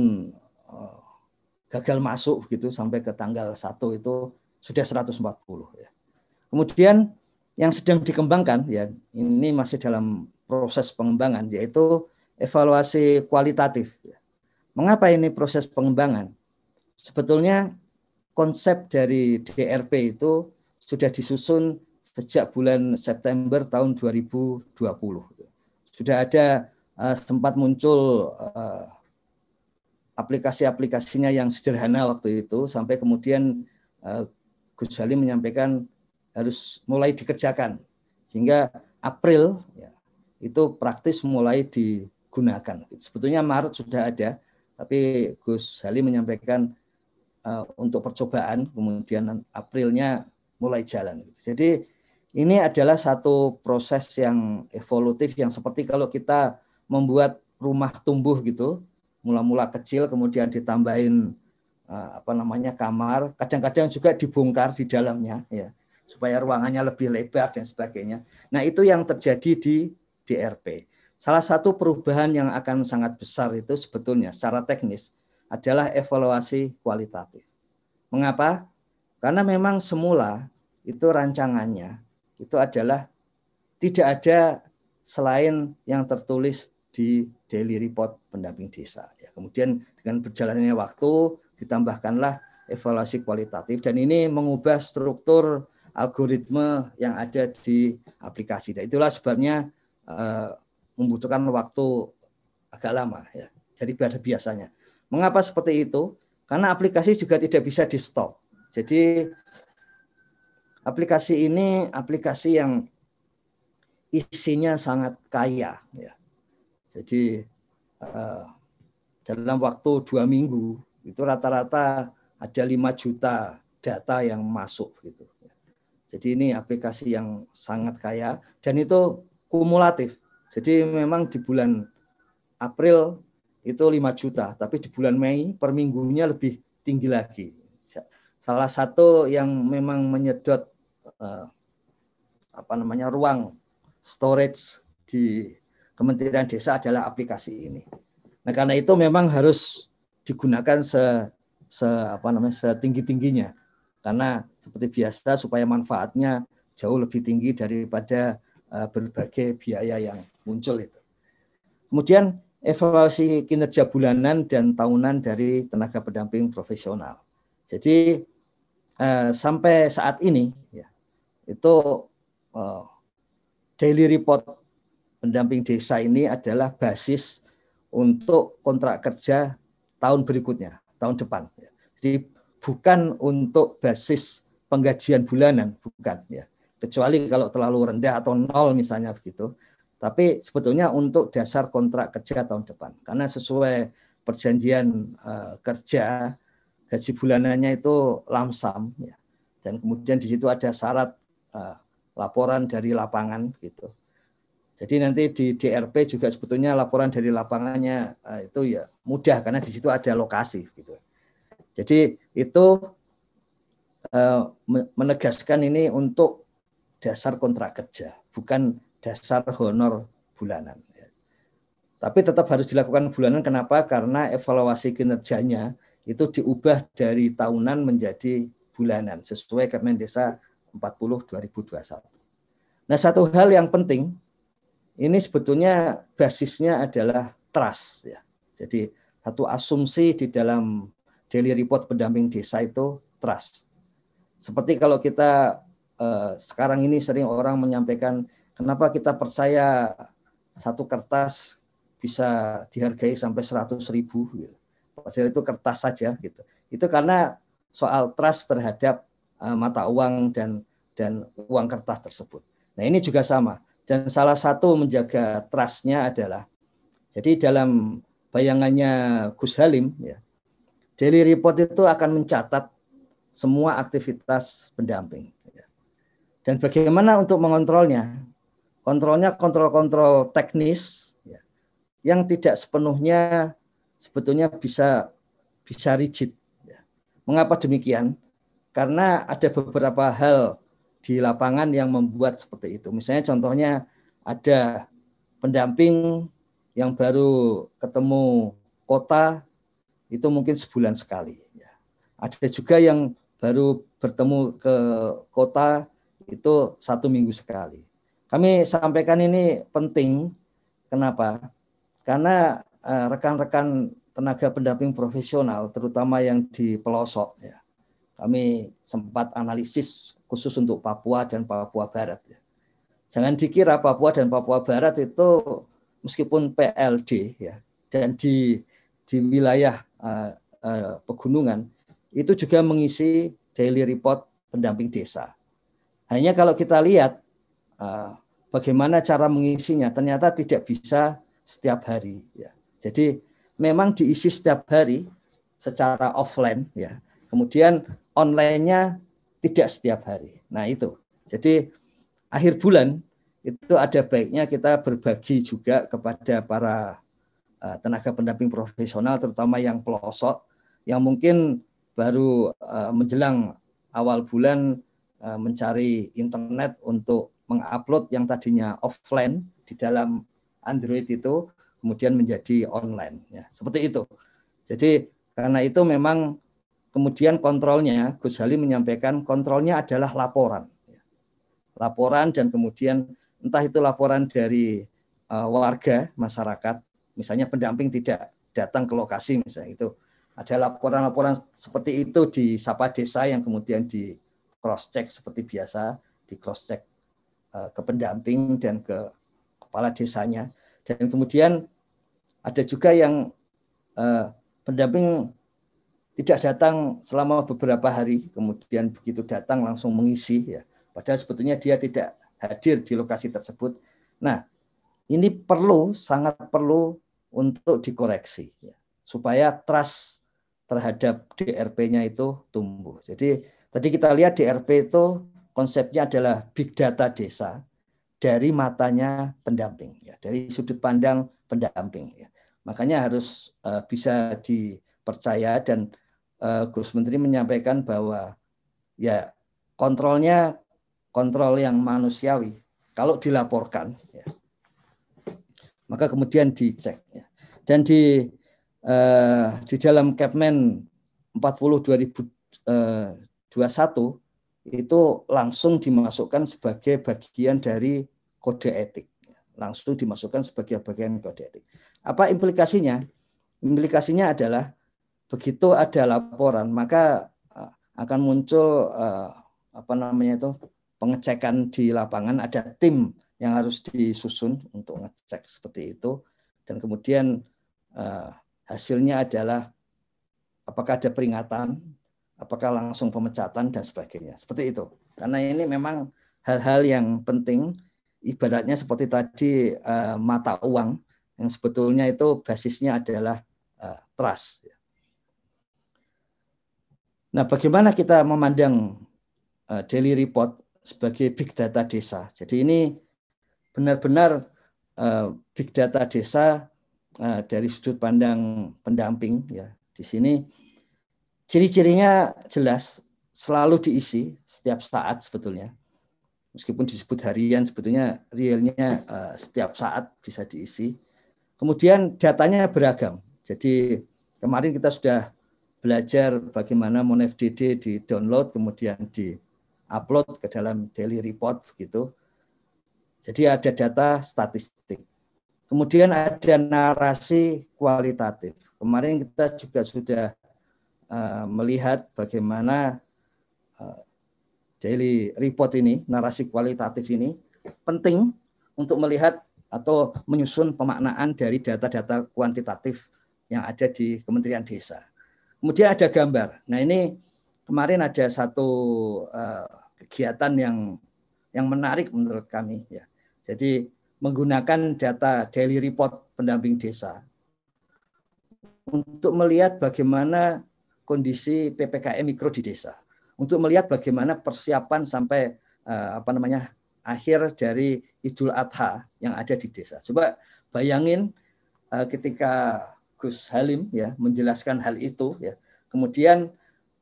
eh, gagal masuk gitu sampai ke tanggal satu itu sudah 140 ya. Kemudian yang sedang dikembangkan ya ini masih dalam proses pengembangan yaitu evaluasi kualitatif. Ya. Mengapa ini proses pengembangan? Sebetulnya konsep dari DRP itu sudah disusun sejak bulan September tahun 2020. Sudah ada uh, sempat muncul eh, aplikasi-aplikasinya yang sederhana waktu itu sampai kemudian eh, Gus Halim menyampaikan harus mulai dikerjakan sehingga April ya, itu praktis mulai digunakan. Sebetulnya Maret sudah ada, tapi Gus Halim menyampaikan untuk percobaan, kemudian Aprilnya mulai jalan. Jadi ini adalah satu proses yang evolutif yang seperti kalau kita membuat rumah tumbuh gitu, mula-mula kecil kemudian ditambahin eh, apa namanya kamar, kadang-kadang juga dibongkar di dalamnya ya supaya ruangannya lebih lebar dan sebagainya. Nah, itu yang terjadi di DRP. Salah satu perubahan yang akan sangat besar itu sebetulnya secara teknis adalah evaluasi kualitatif. Mengapa? Karena memang semula itu rancangannya itu adalah tidak ada selain yang tertulis di daily report pendamping desa. Ya, kemudian dengan berjalannya waktu ditambahkanlah evaluasi kualitatif dan ini mengubah struktur algoritma yang ada di aplikasi. Dan itulah sebabnya uh, membutuhkan waktu agak lama ya daripada biasanya. Mengapa seperti itu? Karena aplikasi juga tidak bisa di stop. Jadi Aplikasi ini aplikasi yang isinya sangat kaya. Ya. Jadi eh, dalam waktu dua minggu itu rata-rata ada 5 juta data yang masuk gitu. Jadi ini aplikasi yang sangat kaya dan itu kumulatif. Jadi memang di bulan April itu 5 juta, tapi di bulan Mei per minggunya lebih tinggi lagi. Salah satu yang memang menyedot eh, apa namanya ruang storage di Kementerian Desa adalah aplikasi ini. Nah, karena itu memang harus digunakan se, se apa namanya setinggi-tingginya. Karena seperti biasa supaya manfaatnya jauh lebih tinggi daripada uh, berbagai biaya yang muncul itu. Kemudian evaluasi kinerja bulanan dan tahunan dari tenaga pendamping profesional. Jadi uh, sampai saat ini ya, itu uh, daily report pendamping desa ini adalah basis untuk kontrak kerja tahun berikutnya, tahun depan. Ya. Jadi bukan untuk basis penggajian bulanan, bukan ya. Kecuali kalau terlalu rendah atau nol misalnya begitu. Tapi sebetulnya untuk dasar kontrak kerja tahun depan. Karena sesuai perjanjian uh, kerja gaji bulanannya itu lamsam ya. Dan kemudian di situ ada syarat Ah, laporan dari lapangan gitu. Jadi nanti di DRP juga sebetulnya laporan dari lapangannya ah, itu ya mudah karena di situ ada lokasi gitu. Jadi itu eh, menegaskan ini untuk dasar kontrak kerja, bukan dasar honor bulanan. Ya. Tapi tetap harus dilakukan bulanan. Kenapa? Karena evaluasi kinerjanya itu diubah dari tahunan menjadi bulanan sesuai Desa. 2021. Nah, satu hal yang penting ini sebetulnya basisnya adalah trust ya. Jadi satu asumsi di dalam daily report pendamping desa itu trust. Seperti kalau kita eh, sekarang ini sering orang menyampaikan kenapa kita percaya satu kertas bisa dihargai sampai 100 ribu gitu. Padahal itu kertas saja gitu. Itu karena soal trust terhadap Eh, mata uang dan dan uang kertas tersebut. Nah ini juga sama. Dan salah satu menjaga trustnya adalah, jadi dalam bayangannya Gus Halim, ya, daily report itu akan mencatat semua aktivitas pendamping. Ya. Dan bagaimana untuk mengontrolnya? Kontrolnya kontrol-kontrol teknis ya, yang tidak sepenuhnya sebetulnya bisa bisa rigid. Ya. Mengapa demikian? karena ada beberapa hal di lapangan yang membuat seperti itu. Misalnya contohnya ada pendamping yang baru ketemu kota itu mungkin sebulan sekali. Ya. Ada juga yang baru bertemu ke kota itu satu minggu sekali. Kami sampaikan ini penting. Kenapa? Karena eh, rekan-rekan tenaga pendamping profesional, terutama yang di pelosok, ya, kami sempat analisis khusus untuk Papua dan Papua Barat. Ya. Jangan dikira Papua dan Papua Barat itu meskipun PLD ya dan di di wilayah uh, uh, pegunungan itu juga mengisi daily report pendamping desa. Hanya kalau kita lihat uh, bagaimana cara mengisinya ternyata tidak bisa setiap hari ya. Jadi memang diisi setiap hari secara offline ya Kemudian online-nya tidak setiap hari. Nah, itu. Jadi akhir bulan itu ada baiknya kita berbagi juga kepada para eh, tenaga pendamping profesional terutama yang pelosok yang mungkin baru eh, menjelang awal bulan eh, mencari internet untuk mengupload yang tadinya offline di dalam Android itu kemudian menjadi online ya. Seperti itu. Jadi karena itu memang Kemudian kontrolnya, Gus Halim menyampaikan kontrolnya adalah laporan. Laporan dan kemudian entah itu laporan dari eh, warga, masyarakat, misalnya pendamping tidak datang ke lokasi misalnya itu. Ada laporan-laporan seperti itu di Sapa Desa yang kemudian di cross check seperti biasa, di cross check eh, ke pendamping dan ke kepala desanya. Dan kemudian ada juga yang eh, pendamping tidak datang selama beberapa hari, kemudian begitu datang langsung mengisi ya. Padahal sebetulnya dia tidak hadir di lokasi tersebut. Nah, ini perlu sangat perlu untuk dikoreksi ya, supaya trust terhadap DRP-nya itu tumbuh. Jadi tadi kita lihat DRP itu konsepnya adalah big data desa dari matanya pendamping ya, dari sudut pandang pendamping ya. Makanya harus uh, bisa dipercaya dan uh, Gus Menteri menyampaikan bahwa ya kontrolnya kontrol yang manusiawi. Kalau dilaporkan, ya, maka kemudian dicek. Ya. Dan di uh, di dalam Kepmen 40 2021 eh, itu langsung dimasukkan sebagai bagian dari kode etik. Langsung dimasukkan sebagai bagian kode etik. Apa implikasinya? Implikasinya adalah begitu ada laporan maka eh, akan muncul eh, apa namanya itu pengecekan di lapangan ada tim yang harus disusun untuk ngecek seperti itu dan kemudian eh, hasilnya adalah apakah ada peringatan apakah langsung pemecatan dan sebagainya seperti itu karena ini memang hal-hal yang penting ibaratnya seperti tadi mata uang yang sebetulnya itu basisnya adalah trust ya. Nah, bagaimana kita memandang uh, daily report sebagai big data desa? Jadi ini benar-benar uh, big data desa uh, dari sudut pandang pendamping ya. Di sini ciri-cirinya jelas selalu diisi setiap saat sebetulnya. Meskipun disebut harian sebetulnya realnya uh, setiap saat bisa diisi. Kemudian datanya beragam. Jadi kemarin kita sudah belajar bagaimana MonFDD di download kemudian di upload ke dalam daily report gitu. Jadi ada data statistik. Kemudian ada narasi kualitatif. Kemarin kita juga sudah uh, melihat bagaimana uh, daily report ini, narasi kualitatif ini penting untuk melihat atau menyusun pemaknaan dari data-data kuantitatif yang ada di Kementerian Desa. Kemudian ada gambar. Nah ini kemarin ada satu eh, kegiatan yang yang menarik menurut kami ya. Jadi menggunakan data daily report pendamping desa untuk melihat bagaimana kondisi PPKM mikro di desa, untuk melihat bagaimana persiapan sampai eh, apa namanya akhir dari Idul Adha yang ada di desa. Coba bayangin eh, ketika Gus Halim ya menjelaskan hal itu ya. Kemudian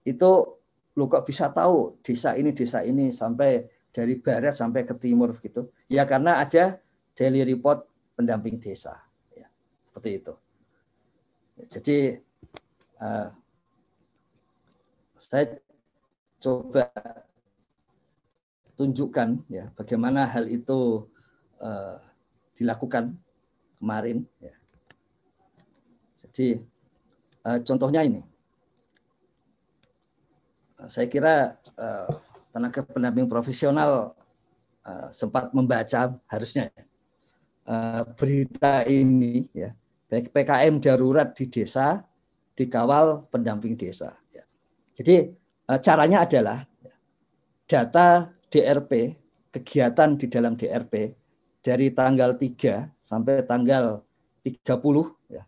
itu lu kok bisa tahu desa ini desa ini sampai dari barat sampai ke timur gitu. Ya karena ada daily report pendamping desa ya. Seperti itu. Jadi uh, saya coba tunjukkan ya bagaimana hal itu uh, dilakukan kemarin ya. Jadi eh, contohnya ini, eh, saya kira eh, tenaga pendamping profesional sempat membaca harusnya ya. berita ini ya PKM darurat di desa dikawal pendamping desa. Ya. Jadi caranya adalah ya, data DRP kegiatan di dalam DRP dari tanggal 3 sampai tanggal 30 ya,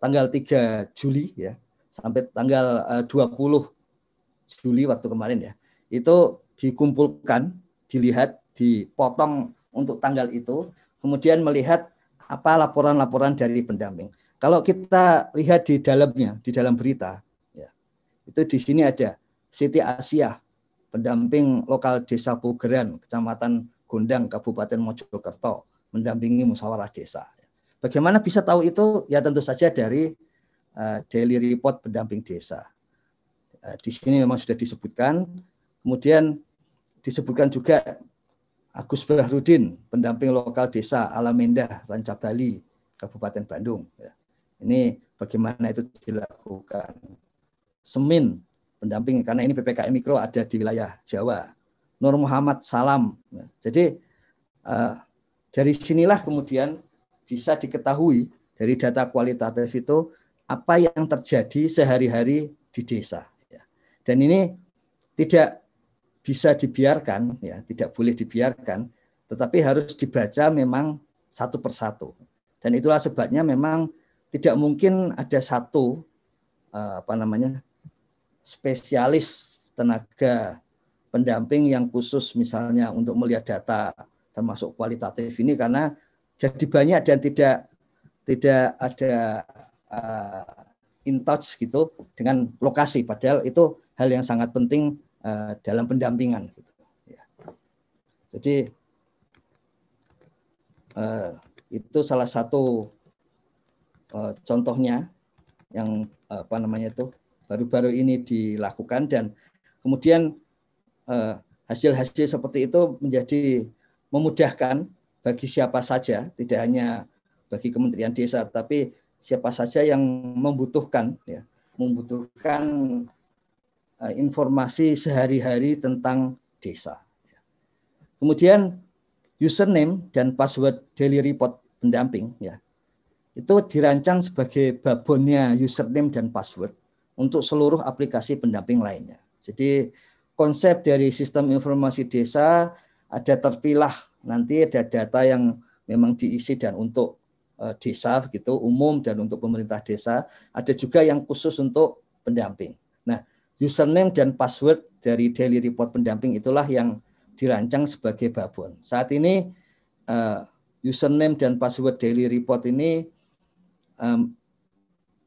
tanggal 3 Juli ya sampai tanggal 20 eh, Juli waktu kemarin ya itu dikumpulkan dilihat dipotong untuk tanggal itu kemudian melihat apa laporan-laporan dari pendamping kalau kita lihat di dalamnya di dalam berita ya itu di sini ada Siti Asia pendamping lokal desa Pugeran kecamatan Gondang Kabupaten Mojokerto mendampingi musyawarah desa Bagaimana bisa tahu itu? Ya tentu saja dari uh, daily report pendamping desa. Uh, di sini memang sudah disebutkan. Kemudian disebutkan juga Agus Bahrudin, pendamping lokal desa Alamendah, Ranca Bali, Kabupaten Bandung. Ya. Ini bagaimana itu dilakukan. Semin, pendamping, karena ini PPKM Mikro ada di wilayah Jawa. Nur Muhammad Salam. Ya. Jadi uh, dari sinilah kemudian bisa diketahui dari data kualitatif itu apa yang terjadi sehari-hari di desa. Ya. Dan ini tidak bisa dibiarkan, ya tidak boleh dibiarkan, tetapi harus dibaca memang satu persatu. Dan itulah sebabnya memang tidak mungkin ada satu eh, apa namanya spesialis tenaga pendamping yang khusus misalnya untuk melihat data termasuk kualitatif ini karena jadi banyak dan tidak tidak ada uh, in touch gitu dengan lokasi padahal itu hal yang sangat penting uh, dalam pendampingan gitu. ya. jadi uh, itu salah satu uh, contohnya yang uh, apa namanya itu baru-baru ini dilakukan dan kemudian uh, hasil -hasil seperti itu menjadi memudahkan bagi siapa saja, tidak hanya bagi Kementerian Desa, tapi siapa saja yang membutuhkan, ya, membutuhkan eh, informasi sehari-hari tentang desa. Ya. Kemudian username dan password daily report pendamping, ya, itu dirancang sebagai babonnya username dan password untuk seluruh aplikasi pendamping lainnya. Jadi konsep dari sistem informasi desa ada terpilah nanti ada data yang memang diisi dan untuk eh, desa gitu umum dan untuk pemerintah desa ada juga yang khusus untuk pendamping. Nah, username dan password dari daily report pendamping itulah yang dirancang sebagai babon. Saat ini uh, username dan password daily report ini um,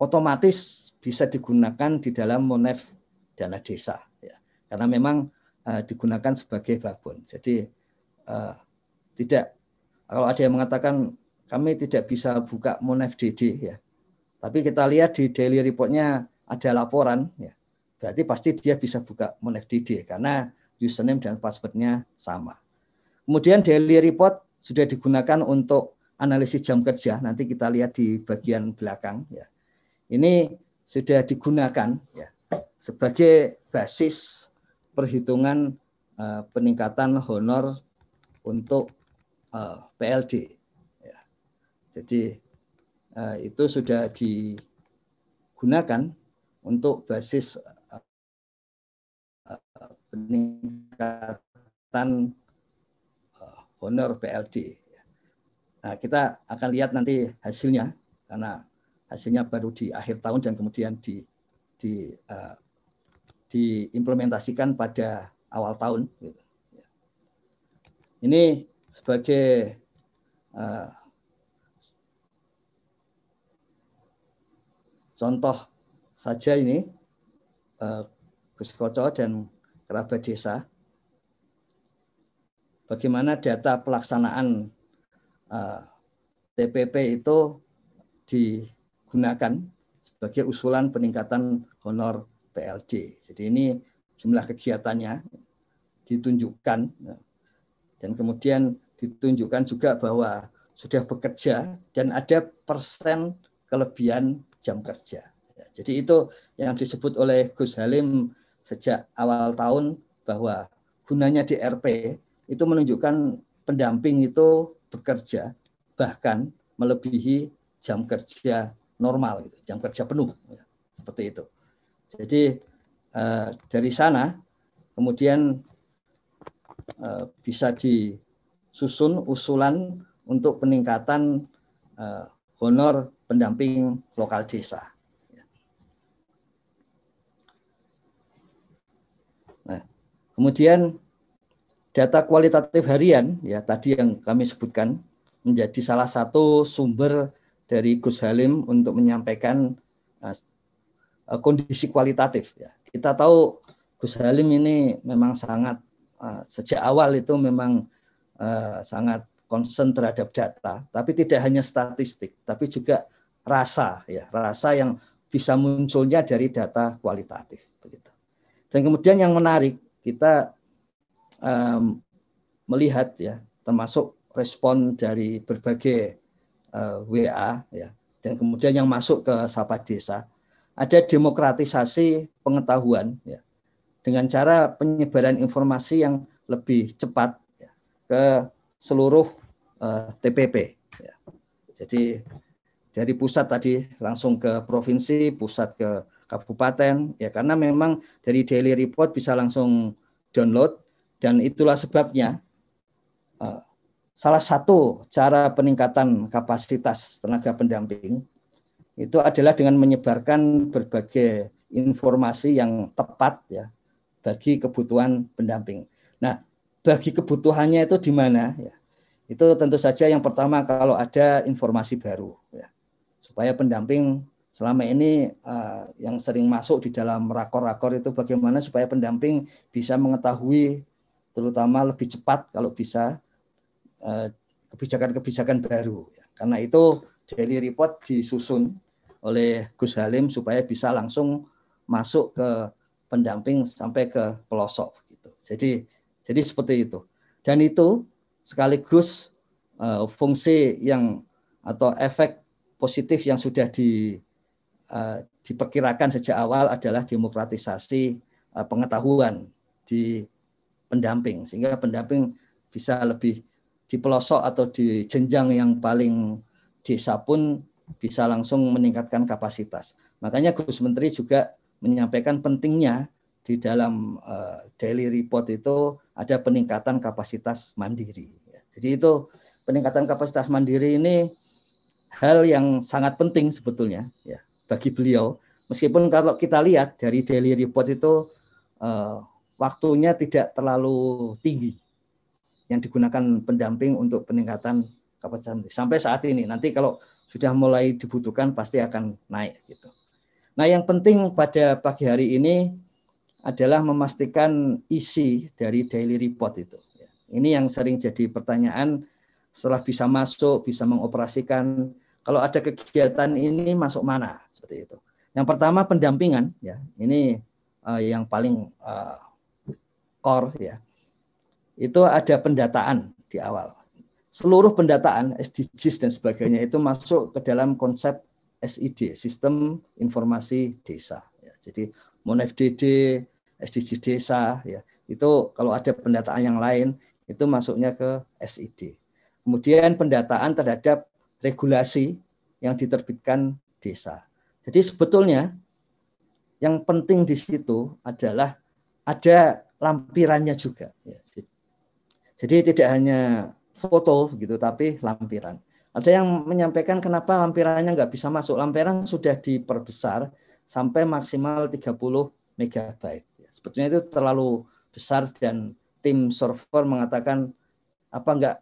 otomatis bisa digunakan di dalam monef dana desa ya. Karena memang uh, digunakan sebagai babon. Jadi uh, tidak kalau ada yang mengatakan kami tidak bisa buka MonFDD ya. Tapi kita lihat di daily reportnya ada laporan ya. Berarti pasti dia bisa buka MonFDD karena username dan passwordnya sama. Kemudian daily report sudah digunakan untuk analisis jam kerja. Nanti kita lihat di bagian belakang ya. Ini sudah digunakan ya sebagai basis perhitungan uh, peningkatan honor untuk uh, eh, PLD. Ya. Jadi eh, itu sudah digunakan untuk basis eh, peningkatan honor PLD. Nah, kita akan lihat nanti hasilnya karena hasilnya baru di akhir tahun dan kemudian di di uh, diimplementasikan pada awal tahun. Gitu. Ini sebagai uh, contoh saja ini uh, eh, Gus Koco dan kerabat desa bagaimana data pelaksanaan uh, eh, TPP itu digunakan sebagai usulan peningkatan honor PLD. Jadi ini jumlah kegiatannya ditunjukkan dan kemudian ditunjukkan juga bahwa sudah bekerja dan ada persen kelebihan jam kerja. Ya, jadi itu yang disebut oleh Gus Halim sejak awal tahun bahwa gunanya di RP itu menunjukkan pendamping itu bekerja bahkan melebihi jam kerja normal gitu, jam kerja penuh ya, seperti itu. Jadi eh, dari sana kemudian Eh, bisa disusun usulan untuk peningkatan eh, honor pendamping lokal desa. Nah, kemudian data kualitatif harian ya tadi yang kami sebutkan menjadi salah satu sumber dari Gus Halim untuk menyampaikan eh, kondisi kualitatif ya. Kita tahu Gus Halim ini memang sangat Ah, sejak awal itu memang uh, sangat concern terhadap data, tapi tidak hanya statistik, tapi juga rasa ya, rasa yang bisa munculnya dari data kualitatif begitu. Dan kemudian yang menarik kita um, melihat ya, termasuk respon dari berbagai uh, eh, WA ya, dan kemudian yang masuk ke Sapa Desa ada demokratisasi pengetahuan ya dengan cara penyebaran informasi yang lebih cepat ya, ke seluruh uh, eh, TPP. Ya. Jadi dari pusat tadi langsung ke provinsi, pusat ke kabupaten, ya karena memang dari daily report bisa langsung download dan itulah sebabnya uh, salah satu cara peningkatan kapasitas tenaga pendamping itu adalah dengan menyebarkan berbagai informasi yang tepat ya bagi kebutuhan pendamping. Nah, bagi kebutuhannya itu di mana? Ya, itu tentu saja yang pertama kalau ada informasi baru, ya, supaya pendamping selama ini uh, yang sering masuk di dalam rakor-rakor itu bagaimana supaya pendamping bisa mengetahui terutama lebih cepat kalau bisa kebijakan eh, kebijakan-kebijakan baru. Ya. Karena itu daily report disusun oleh Gus Halim supaya bisa langsung masuk ke pendamping sampai ke pelosok gitu. Jadi jadi seperti itu. Dan itu sekaligus uh, fungsi yang atau efek positif yang sudah di uh, diperkirakan sejak awal adalah demokratisasi uh, pengetahuan di pendamping sehingga pendamping bisa lebih di pelosok atau di jenjang yang paling desa pun bisa langsung meningkatkan kapasitas. Makanya Gus Menteri juga menyampaikan pentingnya di dalam eh, daily report itu ada peningkatan kapasitas mandiri. Jadi itu peningkatan kapasitas mandiri ini hal yang sangat penting sebetulnya ya bagi beliau. Meskipun kalau kita lihat dari daily report itu eh, waktunya tidak terlalu tinggi yang digunakan pendamping untuk peningkatan kapasitas mandiri. sampai saat ini. Nanti kalau sudah mulai dibutuhkan pasti akan naik gitu. Nah, yang penting pada pagi hari ini adalah memastikan isi dari daily report itu. Ini yang sering jadi pertanyaan setelah bisa masuk, bisa mengoperasikan. Kalau ada kegiatan ini masuk mana seperti itu. Yang pertama pendampingan ya. Ini uh, yang paling uh, core ya. Itu ada pendataan di awal. Seluruh pendataan SDGs dan sebagainya itu masuk ke dalam konsep SID, Sistem Informasi Desa. Ya, jadi MonFDD, SDG Desa, ya itu kalau ada pendataan yang lain itu masuknya ke SID. Kemudian pendataan terhadap regulasi yang diterbitkan desa. Jadi sebetulnya yang penting di situ adalah ada lampirannya juga. Ya. Jadi tidak hanya foto gitu tapi lampiran. Ada yang menyampaikan kenapa lampirannya nggak bisa masuk. Lampiran sudah diperbesar sampai maksimal 30 MB. Ya, sebetulnya itu terlalu besar dan tim server mengatakan apa nggak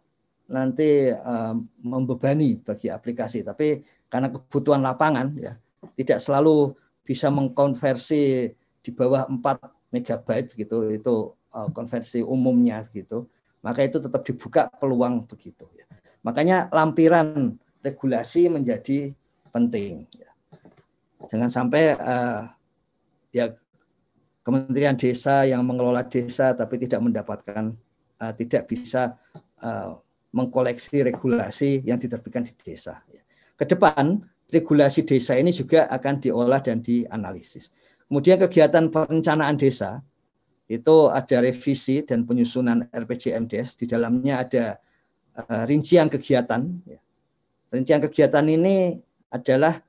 nanti eh, membebani bagi aplikasi. Tapi karena kebutuhan lapangan ya tidak selalu bisa mengkonversi di bawah 4 megabyte gitu itu eh, konversi umumnya gitu maka itu tetap dibuka peluang begitu ya. Makanya lampiran regulasi menjadi penting. Jangan sampai uh, ya Kementerian Desa yang mengelola desa tapi tidak mendapatkan uh, tidak bisa uh, mengkoleksi regulasi yang diterbitkan di desa. Kedepan regulasi desa ini juga akan diolah dan dianalisis. Kemudian kegiatan perencanaan desa itu ada revisi dan penyusunan RPJMDes. Di dalamnya ada Eh, rincian kegiatan. Ya. Rincian kegiatan ini adalah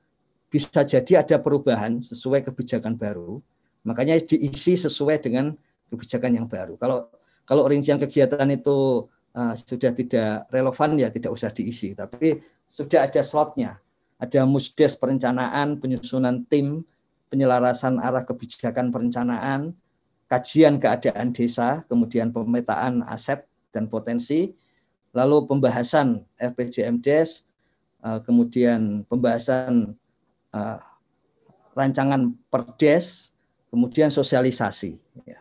bisa jadi ada perubahan sesuai kebijakan baru, makanya diisi sesuai dengan kebijakan yang baru. Kalau kalau rincian kegiatan itu uh, sudah tidak relevan ya tidak usah diisi, tapi sudah ada slotnya, ada musdes perencanaan, penyusunan tim, penyelarasan arah kebijakan perencanaan, kajian keadaan desa, kemudian pemetaan aset dan potensi, lalu pembahasan RPJMDes, eh, kemudian pembahasan eh, rancangan perdes, kemudian sosialisasi. Ya.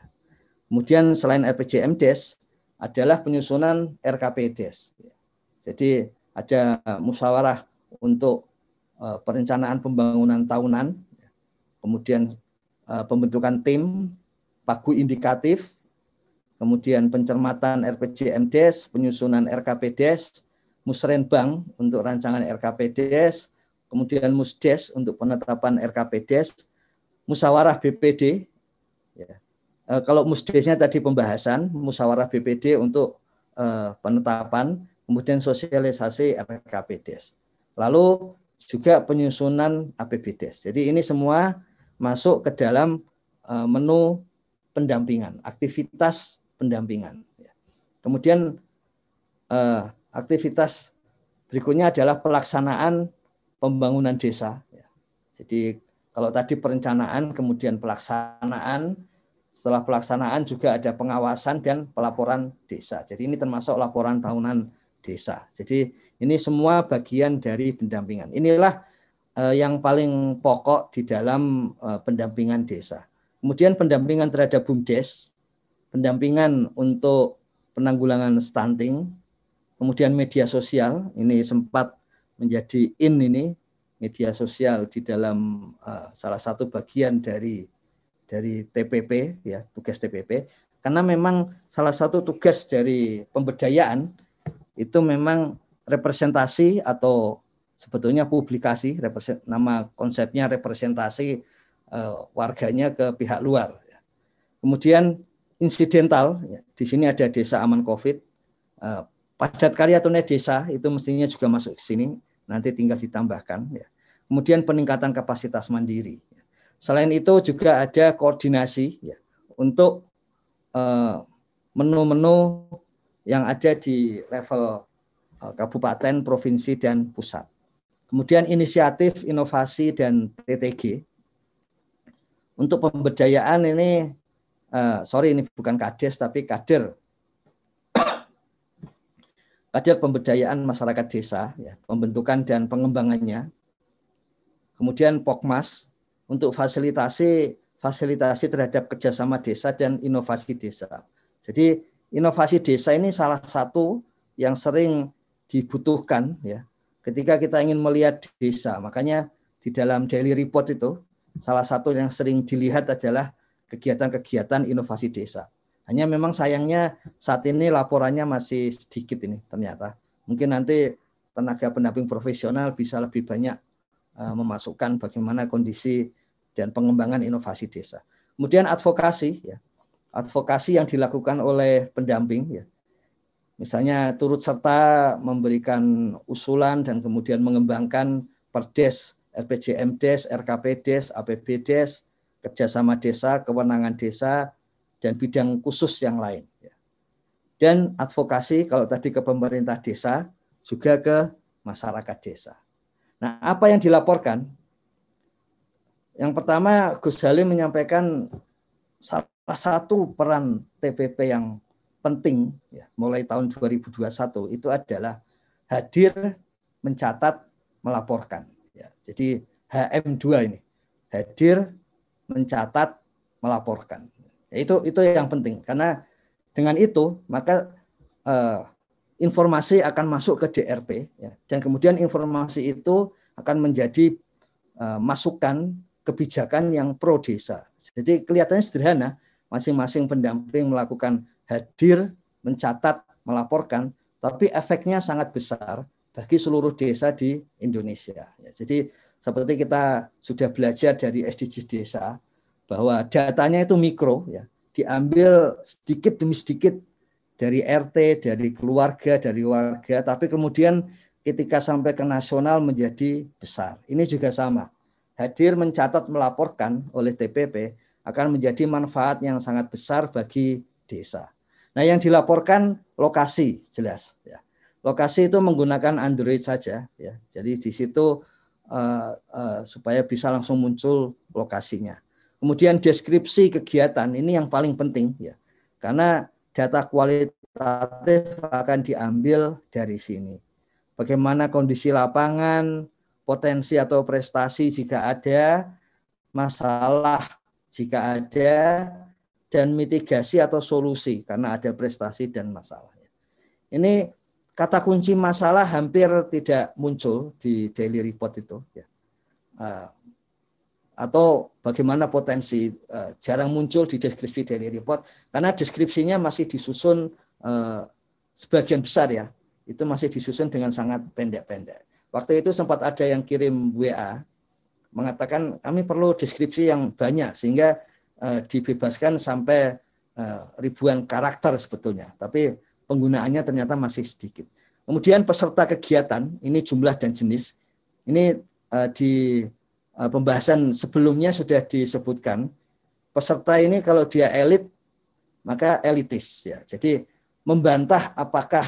Kemudian selain RPJMDes adalah penyusunan RKPDes. Ya. Jadi ada musyawarah untuk eh, perencanaan pembangunan tahunan, ya. kemudian pembentukan tim, pagu indikatif, kemudian pencermatan RPJMDes, penyusunan RKPDes, Musrenbang untuk rancangan RKPDes, kemudian Musdes untuk penetapan RKPDes, Musawarah BPD, ya. e, kalau Musdesnya tadi pembahasan, Musawarah BPD untuk e, penetapan, kemudian sosialisasi RKPDes. Lalu juga penyusunan APBDes. Jadi ini semua masuk ke dalam eh, menu pendampingan, aktivitas pendampingan. Ya. Kemudian eh, aktivitas berikutnya adalah pelaksanaan pembangunan desa. Ya. Jadi kalau tadi perencanaan, kemudian pelaksanaan, setelah pelaksanaan juga ada pengawasan dan pelaporan desa. Jadi ini termasuk laporan tahunan desa. Jadi ini semua bagian dari pendampingan. Inilah eh, yang paling pokok di dalam eh, pendampingan desa. Kemudian pendampingan terhadap BUMDes pendampingan untuk penanggulangan stunting, kemudian media sosial ini sempat menjadi in ini media sosial di dalam uh, salah satu bagian dari dari TPP ya tugas TPP karena memang salah satu tugas dari pemberdayaan itu memang representasi atau sebetulnya publikasi represent, nama konsepnya representasi uh, warganya ke pihak luar ya. kemudian insidental. Ya. di sini ada desa aman COVID. Uh, padat karya tunai desa itu mestinya juga masuk ke sini. Nanti tinggal ditambahkan. Ya. Kemudian peningkatan kapasitas mandiri. Ya. Selain itu juga ada koordinasi ya, untuk eh, menu-menu uh, yang ada di level uh, kabupaten, provinsi, dan pusat. Kemudian inisiatif inovasi dan TTG untuk pemberdayaan ini Eh, sorry ini bukan kades tapi kader kader pemberdayaan masyarakat desa ya, pembentukan dan pengembangannya kemudian pokmas untuk fasilitasi fasilitasi terhadap kerjasama desa dan inovasi desa jadi inovasi desa ini salah satu yang sering dibutuhkan ya ketika kita ingin melihat desa makanya di dalam daily report itu salah satu yang sering dilihat adalah kegiatan-kegiatan inovasi desa. Hanya memang sayangnya saat ini laporannya masih sedikit ini ternyata. Mungkin nanti tenaga pendamping profesional bisa lebih banyak uh, memasukkan bagaimana kondisi dan pengembangan inovasi desa. Kemudian advokasi ya. Advokasi yang dilakukan oleh pendamping ya. Misalnya turut serta memberikan usulan dan kemudian mengembangkan perdes, RPJMdes, RKPdes, APBdes, kerjasama desa, kewenangan desa, dan bidang khusus yang lain. Ya. Dan advokasi kalau tadi ke pemerintah desa, juga ke masyarakat desa. Nah, apa yang dilaporkan? Yang pertama, Gus Halim menyampaikan salah satu peran TPP yang penting ya, mulai tahun 2021 itu adalah hadir, mencatat, melaporkan. Ya, jadi HM2 ini, hadir, mencatat, melaporkan. Ya, itu itu yang penting karena dengan itu maka eh, informasi akan masuk ke DRP ya. dan kemudian informasi itu akan menjadi eh, masukan kebijakan yang pro desa. Jadi kelihatannya sederhana, masing-masing pendamping melakukan hadir, mencatat, melaporkan, tapi efeknya sangat besar bagi seluruh desa di Indonesia. Ya, jadi seperti kita sudah belajar dari SDGs desa bahwa datanya itu mikro ya diambil sedikit demi sedikit dari RT dari keluarga dari warga tapi kemudian ketika sampai ke nasional menjadi besar ini juga sama hadir mencatat melaporkan oleh TPP akan menjadi manfaat yang sangat besar bagi desa nah yang dilaporkan lokasi jelas ya lokasi itu menggunakan Android saja ya jadi di situ uh, uh, supaya bisa langsung muncul lokasinya. Kemudian deskripsi kegiatan ini yang paling penting ya. Karena data kualitatif akan diambil dari sini. Bagaimana kondisi lapangan, potensi atau prestasi jika ada, masalah jika ada, dan mitigasi atau solusi karena ada prestasi dan masalah. Ini kata kunci masalah hampir tidak muncul di daily report itu ya. Uh, atau bagaimana potensi uh, jarang muncul di deskripsi daily report karena deskripsinya masih disusun uh, sebagian besar ya itu masih disusun dengan sangat pendek-pendek. Waktu itu sempat ada yang kirim WA mengatakan kami perlu deskripsi yang banyak sehingga uh, dibebaskan sampai uh, ribuan karakter sebetulnya. Tapi penggunaannya ternyata masih sedikit. Kemudian peserta kegiatan, ini jumlah dan jenis. Ini uh, di uh, pembahasan sebelumnya sudah disebutkan. Peserta ini kalau dia elit, maka elitis. ya. Jadi membantah apakah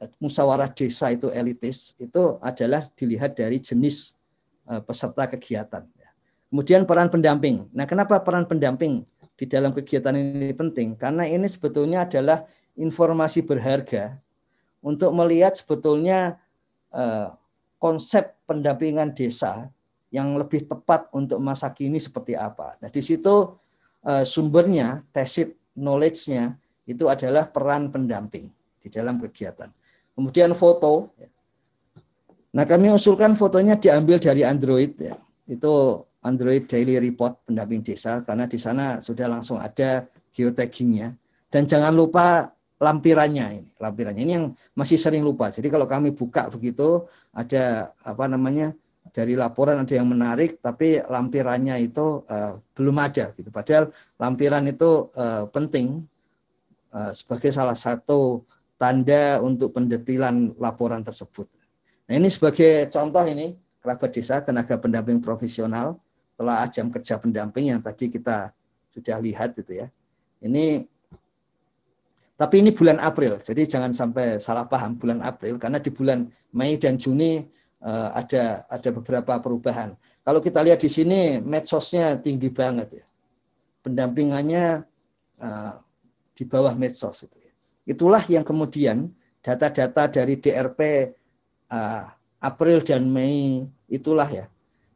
eh, musyawarah desa itu elitis, itu adalah dilihat dari jenis uh, peserta kegiatan. Ya. Kemudian peran pendamping. Nah, kenapa peran pendamping di dalam kegiatan ini penting? Karena ini sebetulnya adalah informasi berharga untuk melihat sebetulnya eh, konsep pendampingan desa yang lebih tepat untuk masa kini seperti apa. Nah, di situ eh, sumbernya, tacit knowledge-nya itu adalah peran pendamping di dalam kegiatan. Kemudian foto. Ya. Nah, kami usulkan fotonya diambil dari Android ya. Itu Android Daily Report pendamping desa karena di sana sudah langsung ada geotaggingnya. Dan jangan lupa lampirannya ini, lampirannya ini yang masih sering lupa. Jadi kalau kami buka begitu ada apa namanya dari laporan ada yang menarik, tapi lampirannya itu uh, belum ada gitu. Padahal lampiran itu uh, penting uh, sebagai salah satu tanda untuk pendetilan laporan tersebut. Nah ini sebagai contoh ini kerabat desa tenaga pendamping profesional telah ajam kerja pendamping yang tadi kita sudah lihat itu ya. Ini tapi ini bulan April, jadi jangan sampai salah paham bulan April karena di bulan Mei dan Juni uh, ada ada beberapa perubahan. Kalau kita lihat di sini medsosnya tinggi banget ya. Pendampingannya uh, di bawah medsos itu. Ya. Itulah yang kemudian data-data dari DRP uh, eh, April dan Mei itulah ya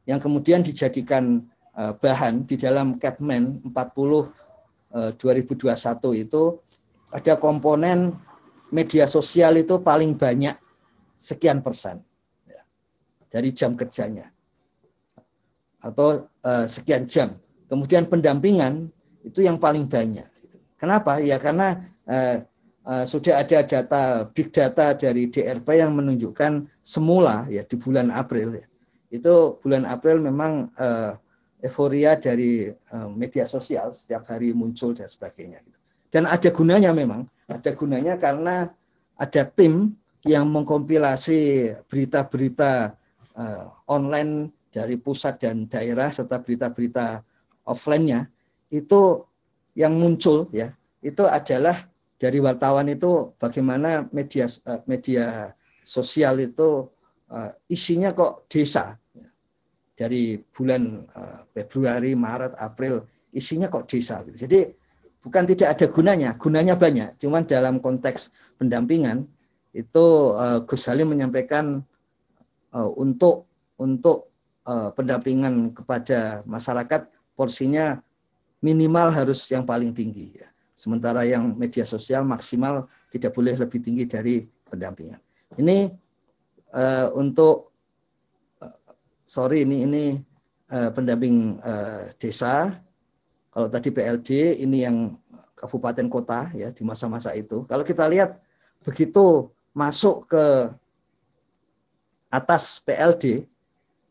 yang kemudian dijadikan bahan di dalam Capman 40 2021 itu ada komponen media sosial itu paling banyak sekian persen ya, dari jam kerjanya atau uh, sekian jam. Kemudian pendampingan itu yang paling banyak. Kenapa? Ya karena uh, uh, sudah ada data big data dari DRP yang menunjukkan semula ya di bulan April ya, itu bulan April memang euforia dari media sosial setiap hari muncul dan sebagainya. Gitu. Dan ada gunanya memang, ada gunanya karena ada tim yang mengkompilasi berita-berita uh, online dari pusat dan daerah serta berita-berita offline-nya itu yang muncul ya itu adalah dari wartawan itu bagaimana media eh, media sosial itu uh, isinya kok desa dari bulan uh, Februari Maret April isinya kok desa gitu. jadi bukan tidak ada gunanya, gunanya banyak. Cuman dalam konteks pendampingan itu uh, Gus Halim menyampaikan uh, untuk untuk uh, pendampingan kepada masyarakat porsinya minimal harus yang paling tinggi ya. Sementara yang media sosial maksimal tidak boleh lebih tinggi dari pendampingan. Ini uh, untuk uh, sorry ini ini uh, pendamping uh, desa kalau tadi PLD ini yang kabupaten kota ya di masa-masa itu. Kalau kita lihat begitu masuk ke atas PLD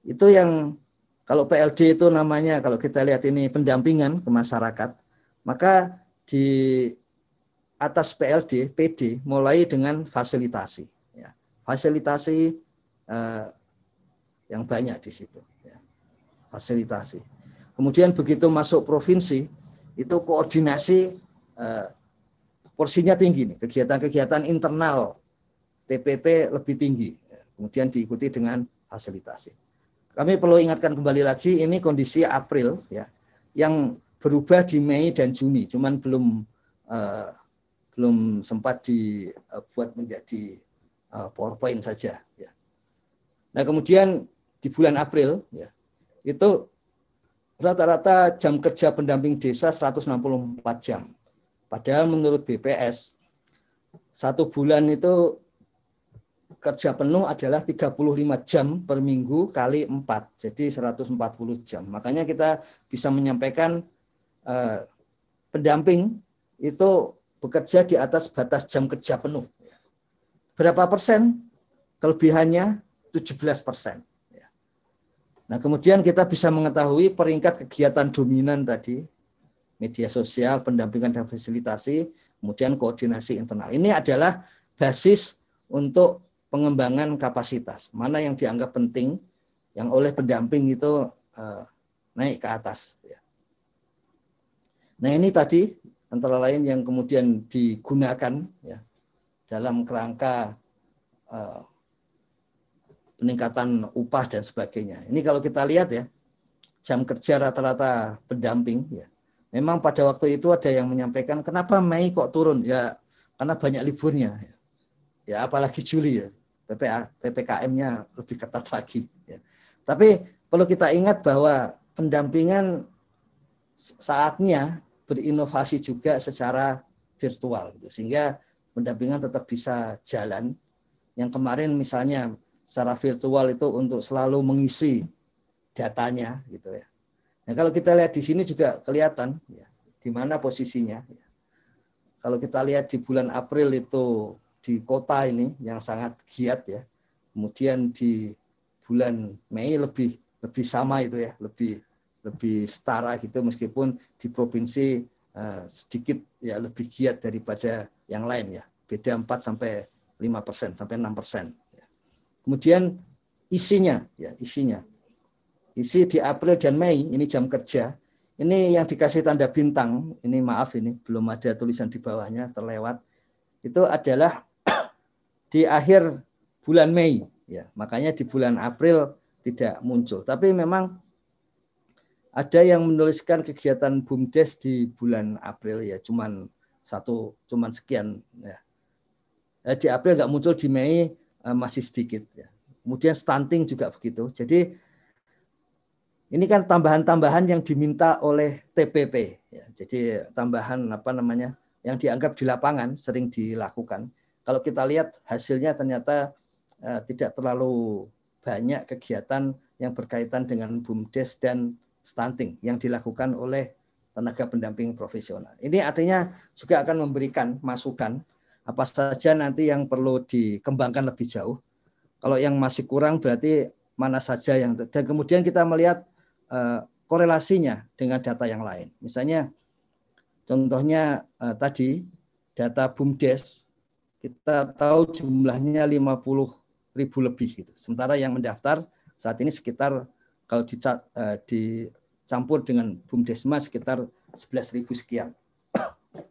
itu yang kalau PLD itu namanya kalau kita lihat ini pendampingan ke masyarakat, maka di atas PLD, PD mulai dengan fasilitasi, ya. fasilitasi eh, yang banyak di situ, ya. fasilitasi. Kemudian begitu masuk provinsi, itu koordinasi eh, porsinya tinggi nih, kegiatan-kegiatan internal TPP lebih tinggi. Kemudian diikuti dengan fasilitasi. Kami perlu ingatkan kembali lagi ini kondisi April ya yang berubah di Mei dan Juni, cuman belum eh, belum sempat dibuat menjadi eh, PowerPoint saja ya. Nah, kemudian di bulan April ya itu rata-rata jam kerja pendamping desa 164 jam. Padahal menurut BPS, satu bulan itu kerja penuh adalah 35 jam per minggu kali 4, jadi 140 jam. Makanya kita bisa menyampaikan eh, pendamping itu bekerja di atas batas jam kerja penuh. Berapa persen? Kelebihannya 17 persen. Nah, kemudian kita bisa mengetahui peringkat kegiatan dominan tadi, media sosial, pendampingan dan fasilitasi, kemudian koordinasi internal. Ini adalah basis untuk pengembangan kapasitas. Mana yang dianggap penting, yang oleh pendamping itu eh, naik ke atas. Ya. Nah ini tadi antara lain yang kemudian digunakan ya, dalam kerangka eh, peningkatan upah dan sebagainya. Ini kalau kita lihat ya, jam kerja rata-rata pendamping ya. Memang pada waktu itu ada yang menyampaikan kenapa Mei kok turun? Ya karena banyak liburnya. Ya, apalagi Juli ya. PPKM-nya lebih ketat lagi ya. Tapi perlu kita ingat bahwa pendampingan saatnya berinovasi juga secara virtual gitu. Sehingga pendampingan tetap bisa jalan. Yang kemarin misalnya secara virtual itu untuk selalu mengisi datanya gitu ya. Nah kalau kita lihat di sini juga kelihatan ya, di mana posisinya. Ya. Kalau kita lihat di bulan April itu di kota ini yang sangat giat ya. Kemudian di bulan Mei lebih lebih sama itu ya, lebih lebih setara gitu meskipun di provinsi uh, sedikit ya lebih giat daripada yang lain ya. Beda 4 sampai 5 persen sampai 6 persen. Kemudian isinya, ya isinya. Isi di April dan Mei, ini jam kerja. Ini yang dikasih tanda bintang, ini maaf ini, belum ada tulisan di bawahnya, terlewat. Itu adalah [clears throat] di akhir bulan Mei. ya Makanya di bulan April tidak muncul. Tapi memang ada yang menuliskan kegiatan BUMDes di bulan April ya cuman satu cuman sekian ya eh, di April nggak muncul di Mei Eh, masih sedikit. Ya. Kemudian stunting juga begitu. Jadi ini kan tambahan-tambahan yang diminta oleh TPP. Ya. Jadi tambahan apa namanya yang dianggap di lapangan sering dilakukan. Kalau kita lihat hasilnya ternyata eh, tidak terlalu banyak kegiatan yang berkaitan dengan BUMDes dan stunting yang dilakukan oleh tenaga pendamping profesional. Ini artinya juga akan memberikan masukan apa saja nanti yang perlu dikembangkan lebih jauh. Kalau yang masih kurang berarti mana saja yang dan kemudian kita melihat uh, korelasinya dengan data yang lain. Misalnya contohnya uh, tadi data BUMDes kita tahu jumlahnya 50 ribu lebih gitu. Sementara yang mendaftar saat ini sekitar kalau dicat, uh, eh, dicampur dengan BUMDesma sekitar 11 ribu sekian.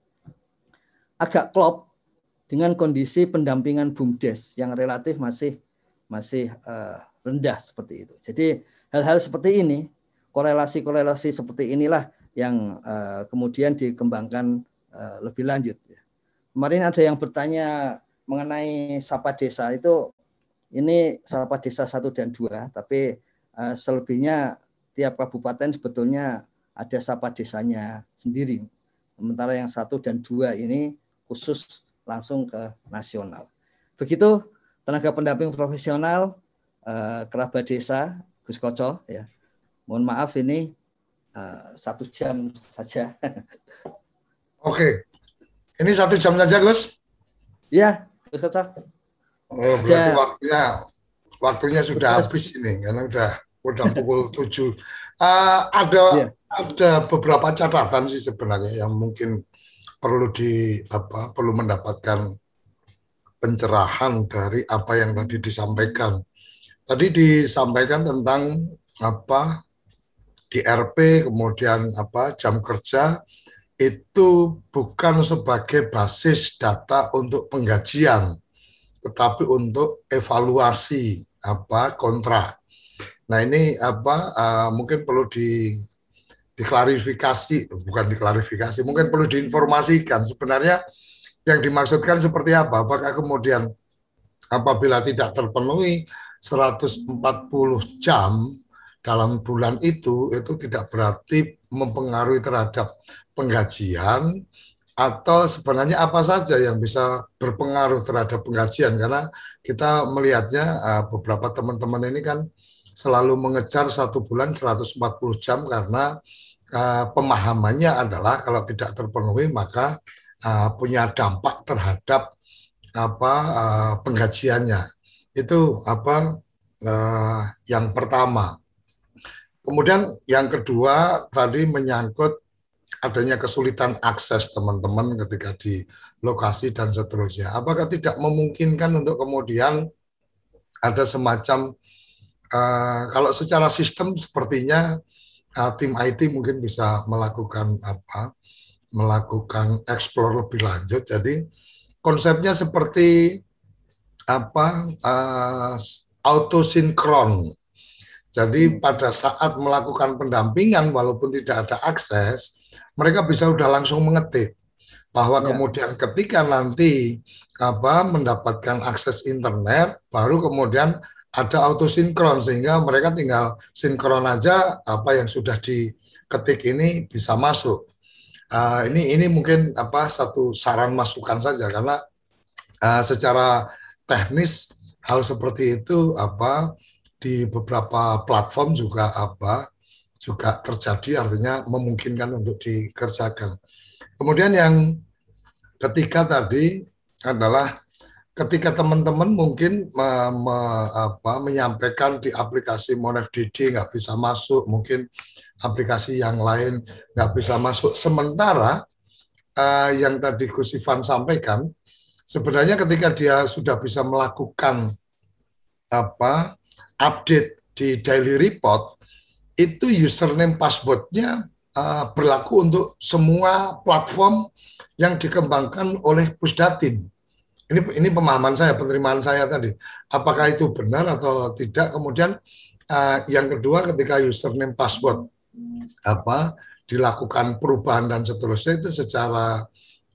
[coughs] Agak klop dengan kondisi pendampingan BUMDes yang relatif masih masih eh, rendah seperti itu. Jadi hal-hal seperti ini, korelasi-korelasi seperti inilah yang eh, kemudian dikembangkan eh, lebih lanjut. Ya. Kemarin ada yang bertanya mengenai sapa desa itu ini sapa desa satu dan dua, tapi uh, selebihnya tiap kabupaten sebetulnya ada sapa desanya sendiri. Sementara yang satu dan dua ini khusus langsung ke nasional. Begitu tenaga pendamping profesional eh, kerabat desa Gus Koco ya. Mohon maaf ini eh, satu jam saja. [laughs] Oke, ini satu jam saja Gus? Iya, Gus Koco. Oh, berarti ya. waktunya waktunya sudah habis ini karena sudah udah pukul [laughs] tujuh. Uh, ada ya. ada beberapa catatan sih sebenarnya yang mungkin perlu di apa perlu mendapatkan pencerahan dari apa yang tadi disampaikan. Tadi disampaikan tentang apa di RP kemudian apa jam kerja itu bukan sebagai basis data untuk penggajian tetapi untuk evaluasi apa kontrak. Nah ini apa uh, mungkin perlu di diklarifikasi, bukan diklarifikasi, mungkin perlu diinformasikan sebenarnya yang dimaksudkan seperti apa. Apakah kemudian apabila tidak terpenuhi 140 jam dalam bulan itu, itu tidak berarti mempengaruhi terhadap penggajian atau sebenarnya apa saja yang bisa berpengaruh terhadap penggajian karena kita melihatnya eh, beberapa teman-teman ini kan selalu mengejar satu bulan 140 jam karena uh, pemahamannya adalah kalau tidak terpenuhi maka uh, punya dampak terhadap apa uh, penggajiannya itu apa uh, yang pertama kemudian yang kedua tadi menyangkut adanya kesulitan akses teman-teman ketika di lokasi dan seterusnya apakah tidak memungkinkan untuk kemudian ada semacam Eh, kalau secara sistem sepertinya uh, tim IT mungkin bisa melakukan apa? Melakukan explore lebih lanjut. Jadi konsepnya seperti apa? Uh, autosinkron. Jadi hmm. pada saat melakukan pendampingan walaupun tidak ada akses, mereka bisa sudah langsung mengetik bahwa ya. kemudian ketika nanti apa mendapatkan akses internet baru kemudian ada autosinkron sehingga mereka tinggal sinkron aja apa yang sudah diketik ini bisa masuk. Uh, ini ini mungkin apa satu saran masukan saja karena uh, secara teknis hal seperti itu apa di beberapa platform juga apa juga terjadi artinya memungkinkan untuk dikerjakan. Kemudian yang ketiga tadi adalah ketika teman-teman mungkin me, me, apa, menyampaikan di aplikasi MonFDD nggak bisa masuk, mungkin aplikasi yang lain nggak bisa masuk. Sementara uh, yang tadi Gus Ivan sampaikan, sebenarnya ketika dia sudah bisa melakukan apa update di daily report, itu username passwordnya uh, berlaku untuk semua platform yang dikembangkan oleh Pusdatin ini ini pemahaman saya penerimaan saya tadi apakah itu benar atau tidak kemudian uh, yang kedua ketika username password apa dilakukan perubahan dan seterusnya itu secara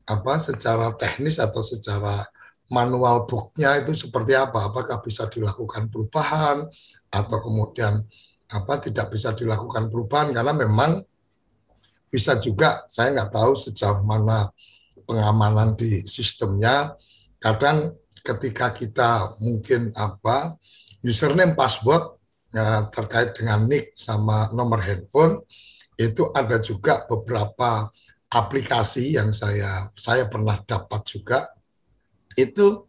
apa secara teknis atau secara manual booknya itu seperti apa apakah bisa dilakukan perubahan atau kemudian apa tidak bisa dilakukan perubahan karena memang bisa juga saya nggak tahu sejauh mana pengamanan di sistemnya kadang ketika kita mungkin apa username password ya, terkait dengan nick sama nomor handphone itu ada juga beberapa aplikasi yang saya saya pernah dapat juga itu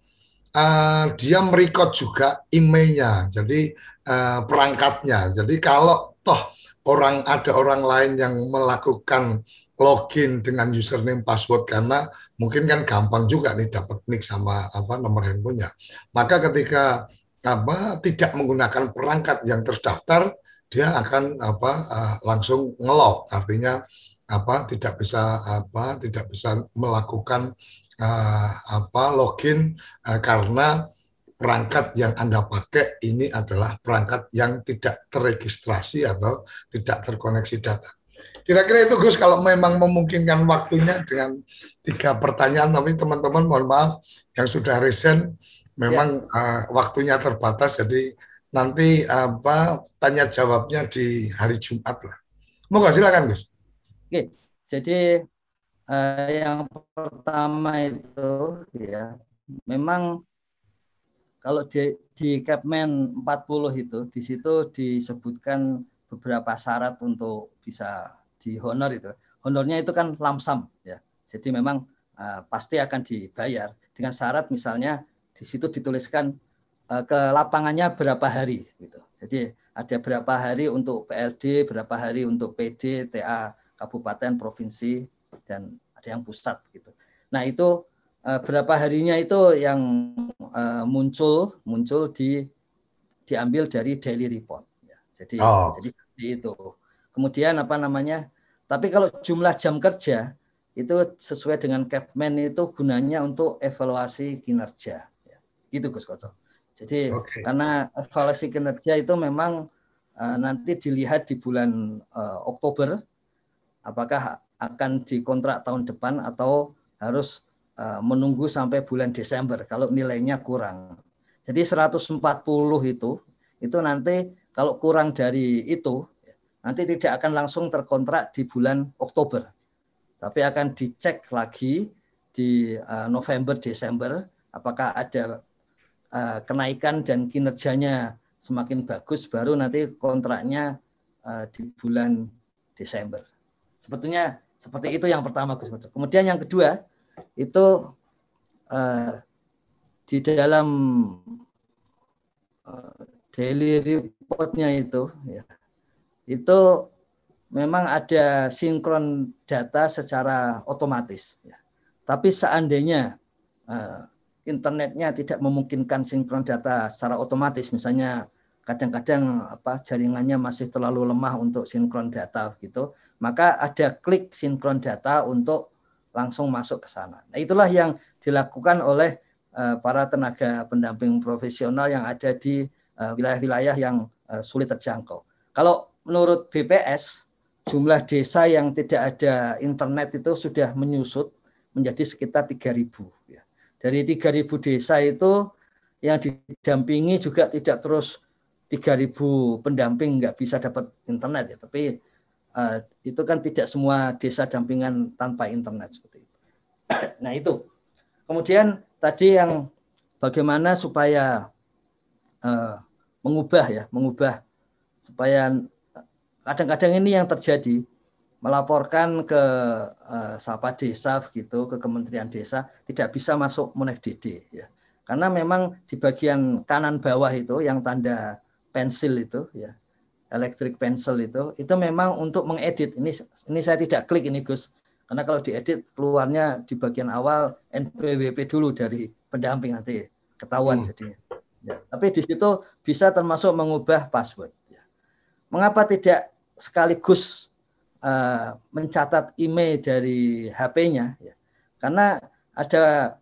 uh, dia merecord juga emailnya jadi uh, perangkatnya jadi kalau toh orang ada orang lain yang melakukan login dengan username password karena mungkin kan gampang juga nih dapat nick sama apa nomor handphonenya. Maka ketika apa tidak menggunakan perangkat yang terdaftar, dia akan apa uh, langsung ngelok artinya apa tidak bisa apa tidak bisa melakukan uh, apa login uh, karena perangkat yang Anda pakai ini adalah perangkat yang tidak terregistrasi atau tidak terkoneksi data. Kira-kira itu Gus kalau memang memungkinkan waktunya dengan tiga pertanyaan, tapi teman-teman mohon maaf yang sudah resen memang ya. uh, waktunya terbatas, jadi nanti apa tanya jawabnya di hari Jumat lah. Moga silakan Gus. Oke, jadi uh, yang pertama itu ya memang kalau di di Capman 40 itu di situ disebutkan beberapa syarat untuk bisa di honor itu. Honornya itu kan lamsam ya. Jadi memang uh, pasti akan dibayar dengan syarat misalnya di situ dituliskan uh, ke lapangannya berapa hari gitu. Jadi ada berapa hari untuk PLD, berapa hari untuk PD, TA kabupaten, provinsi dan ada yang pusat gitu. Nah, itu uh, berapa harinya itu yang uh, muncul muncul di diambil dari daily report ya. Jadi oh. jadi itu Kemudian apa namanya? Tapi kalau jumlah jam kerja itu sesuai dengan Capman itu gunanya untuk evaluasi kinerja. Ya, gitu Gus Koco. Jadi okay. karena evaluasi kinerja itu memang uh, nanti dilihat di bulan uh, Oktober apakah akan dikontrak tahun depan atau harus uh, menunggu sampai bulan Desember kalau nilainya kurang. Jadi 140 itu itu nanti kalau kurang dari itu nanti tidak akan langsung terkontrak di bulan Oktober, tapi akan dicek lagi di eh, November Desember apakah ada eh, kenaikan dan kinerjanya semakin bagus baru nanti kontraknya eh, di bulan Desember. Sebetulnya seperti itu yang pertama Kemudian yang kedua itu di dalam daily reportnya itu ya itu memang ada sinkron data secara otomatis. Ya. Tapi seandainya uh, internetnya tidak memungkinkan sinkron data secara otomatis, misalnya kadang-kadang apa jaringannya masih terlalu lemah untuk sinkron data gitu, maka ada klik sinkron data untuk langsung masuk ke sana. Nah, itulah yang dilakukan oleh uh, para tenaga pendamping profesional yang ada di eh, wilayah-wilayah uh, yang uh, sulit terjangkau. Kalau menurut BPS jumlah desa yang tidak ada internet itu sudah menyusut menjadi sekitar 3.000 ya. Dari 3.000 desa itu yang didampingi juga tidak terus 3.000 pendamping nggak bisa dapat internet ya, tapi uh, itu kan tidak semua desa dampingan tanpa internet seperti itu. [clears throat] Nah, itu. Kemudian tadi yang bagaimana supaya uh, mengubah ya, mengubah supaya kadang-kadang ini yang terjadi melaporkan ke eh, sapa desa begitu ke Kementerian Desa tidak bisa masuk DD ya. Karena memang di bagian kanan bawah itu yang tanda pensil itu ya electric pencil itu itu memang untuk mengedit ini ini saya tidak klik ini Gus karena kalau diedit keluarnya di bagian awal NPWP dulu dari pendamping nanti ketahuan hmm. jadinya ya tapi di situ bisa termasuk mengubah password ya. mengapa tidak sekaligus uh, mencatat email dari HP-nya ya. Karena ada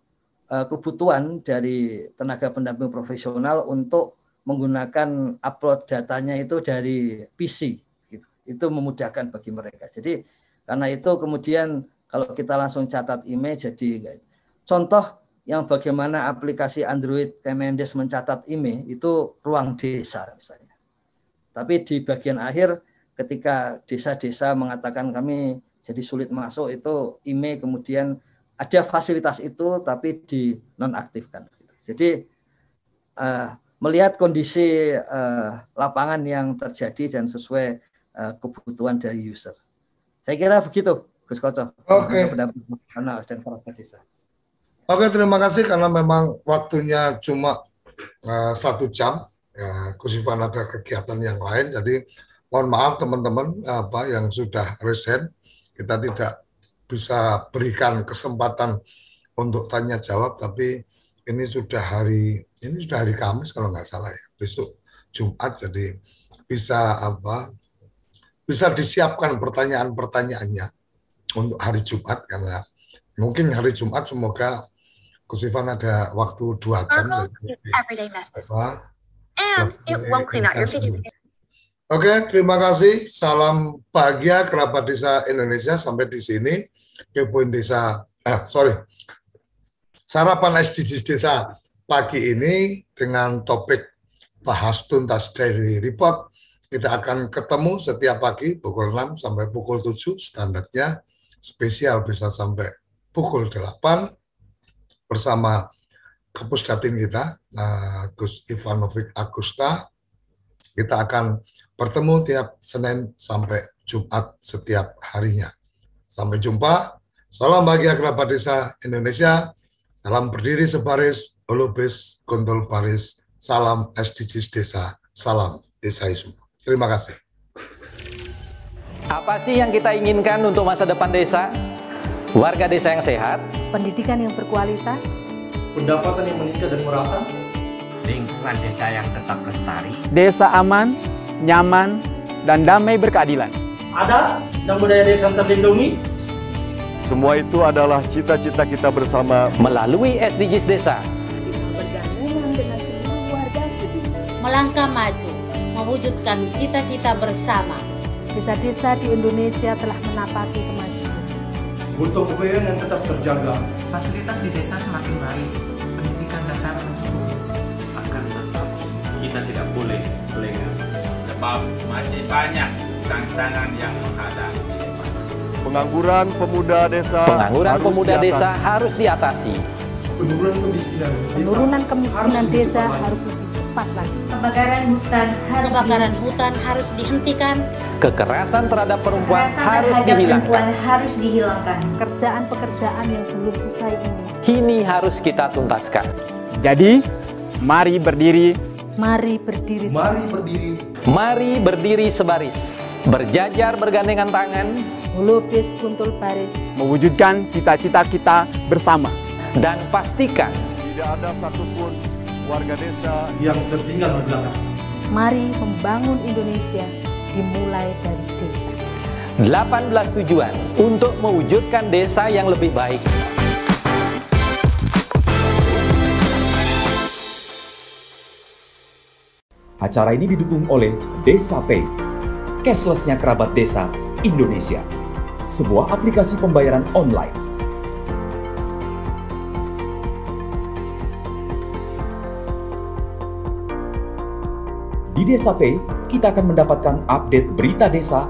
uh, kebutuhan dari tenaga pendamping profesional untuk menggunakan upload datanya itu dari PC gitu. Itu memudahkan bagi mereka. Jadi karena itu kemudian kalau kita langsung catat email jadi contoh yang bagaimana aplikasi Android Kemendes mencatat email itu ruang desa misalnya. Tapi di bagian akhir ketika desa-desa mengatakan kami jadi sulit masuk itu IME kemudian ada fasilitas itu tapi dinonaktifkan. Jadi uh, melihat kondisi uh, lapangan yang terjadi dan sesuai uh, kebutuhan dari user. Saya kira begitu, Gus Koco. Oke. Okay. Oke, terima kasih karena memang waktunya cuma uh, satu jam. Ya, Gus Ivan ada kegiatan yang lain, jadi mohon maaf teman-teman apa yang sudah resen kita tidak bisa berikan kesempatan untuk tanya jawab tapi ini sudah hari ini sudah hari Kamis kalau nggak salah ya besok Jumat jadi bisa apa bisa disiapkan pertanyaan-pertanyaannya untuk hari Jumat karena mungkin hari Jumat semoga Kusifan ada waktu dua jam. ya. apa, And it Oke, terima kasih. Salam bahagia kerabat desa Indonesia sampai di sini. Kepoin desa, eh, sorry. Sarapan SDGs desa pagi ini dengan topik bahas tuntas dari report. Kita akan ketemu setiap pagi pukul 6 sampai pukul 7 standarnya. Spesial bisa sampai pukul 8 bersama Kapus Datin kita, eh, Gus Ivanovic Agusta. Kita akan bertemu tiap Senin sampai Jumat setiap harinya. Sampai jumpa. Salam bahagia kerabat desa Indonesia. Salam berdiri sebaris, olubis, kontrol baris. Salam SDGs desa. Salam desa Isu. Terima kasih. Apa sih yang kita inginkan untuk masa depan desa? Warga desa yang sehat, pendidikan yang berkualitas, pendapatan yang meningkat dan merata, lingkungan desa yang tetap lestari, desa aman, nyaman, dan damai berkeadilan. Ada dan budaya desa terlindungi. Semua itu adalah cita-cita kita bersama melalui SDGs Desa. Melangkah maju, mewujudkan cita-cita bersama. Desa-desa di Indonesia telah menapati kemajuan. Butuh kebayaan yang tetap terjaga. Fasilitas di desa semakin baik, pendidikan dasar akan tetap. Kita tidak boleh lengah sebab masih banyak tantangan yang menghadapi. Pengangguran pemuda desa Pengangguran harus pemuda diatasi. desa harus diatasi. Penurunan kemiskinan desa, Penurunan kemiskinan harus desa harus lebih cepat lagi. Kebakaran hutan harus kebakaran hutan harus dihentikan. Kekerasan terhadap perempuan Kekerasan harus terhadap dihilangkan. Perempuan harus dihilangkan. Kerjaan-pekerjaan yang belum usai ini. Kini harus kita tuntaskan. Jadi, mari berdiri. Mari berdiri. Mari berdiri Mari berdiri sebaris, berjajar bergandengan tangan, melukis kuntul baris, mewujudkan cita-cita kita bersama. Dan pastikan tidak ada satupun warga desa yang tertinggal di belakang. Mari membangun Indonesia dimulai dari desa. 18 tujuan untuk mewujudkan desa yang lebih baik. Acara ini didukung oleh Desa Pay, cashlessnya kerabat desa Indonesia, sebuah aplikasi pembayaran online. Di Desa Pay, kita akan mendapatkan update berita desa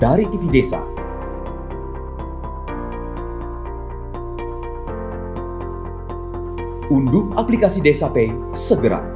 dari TV Desa, Unduh aplikasi Desa Pay segera.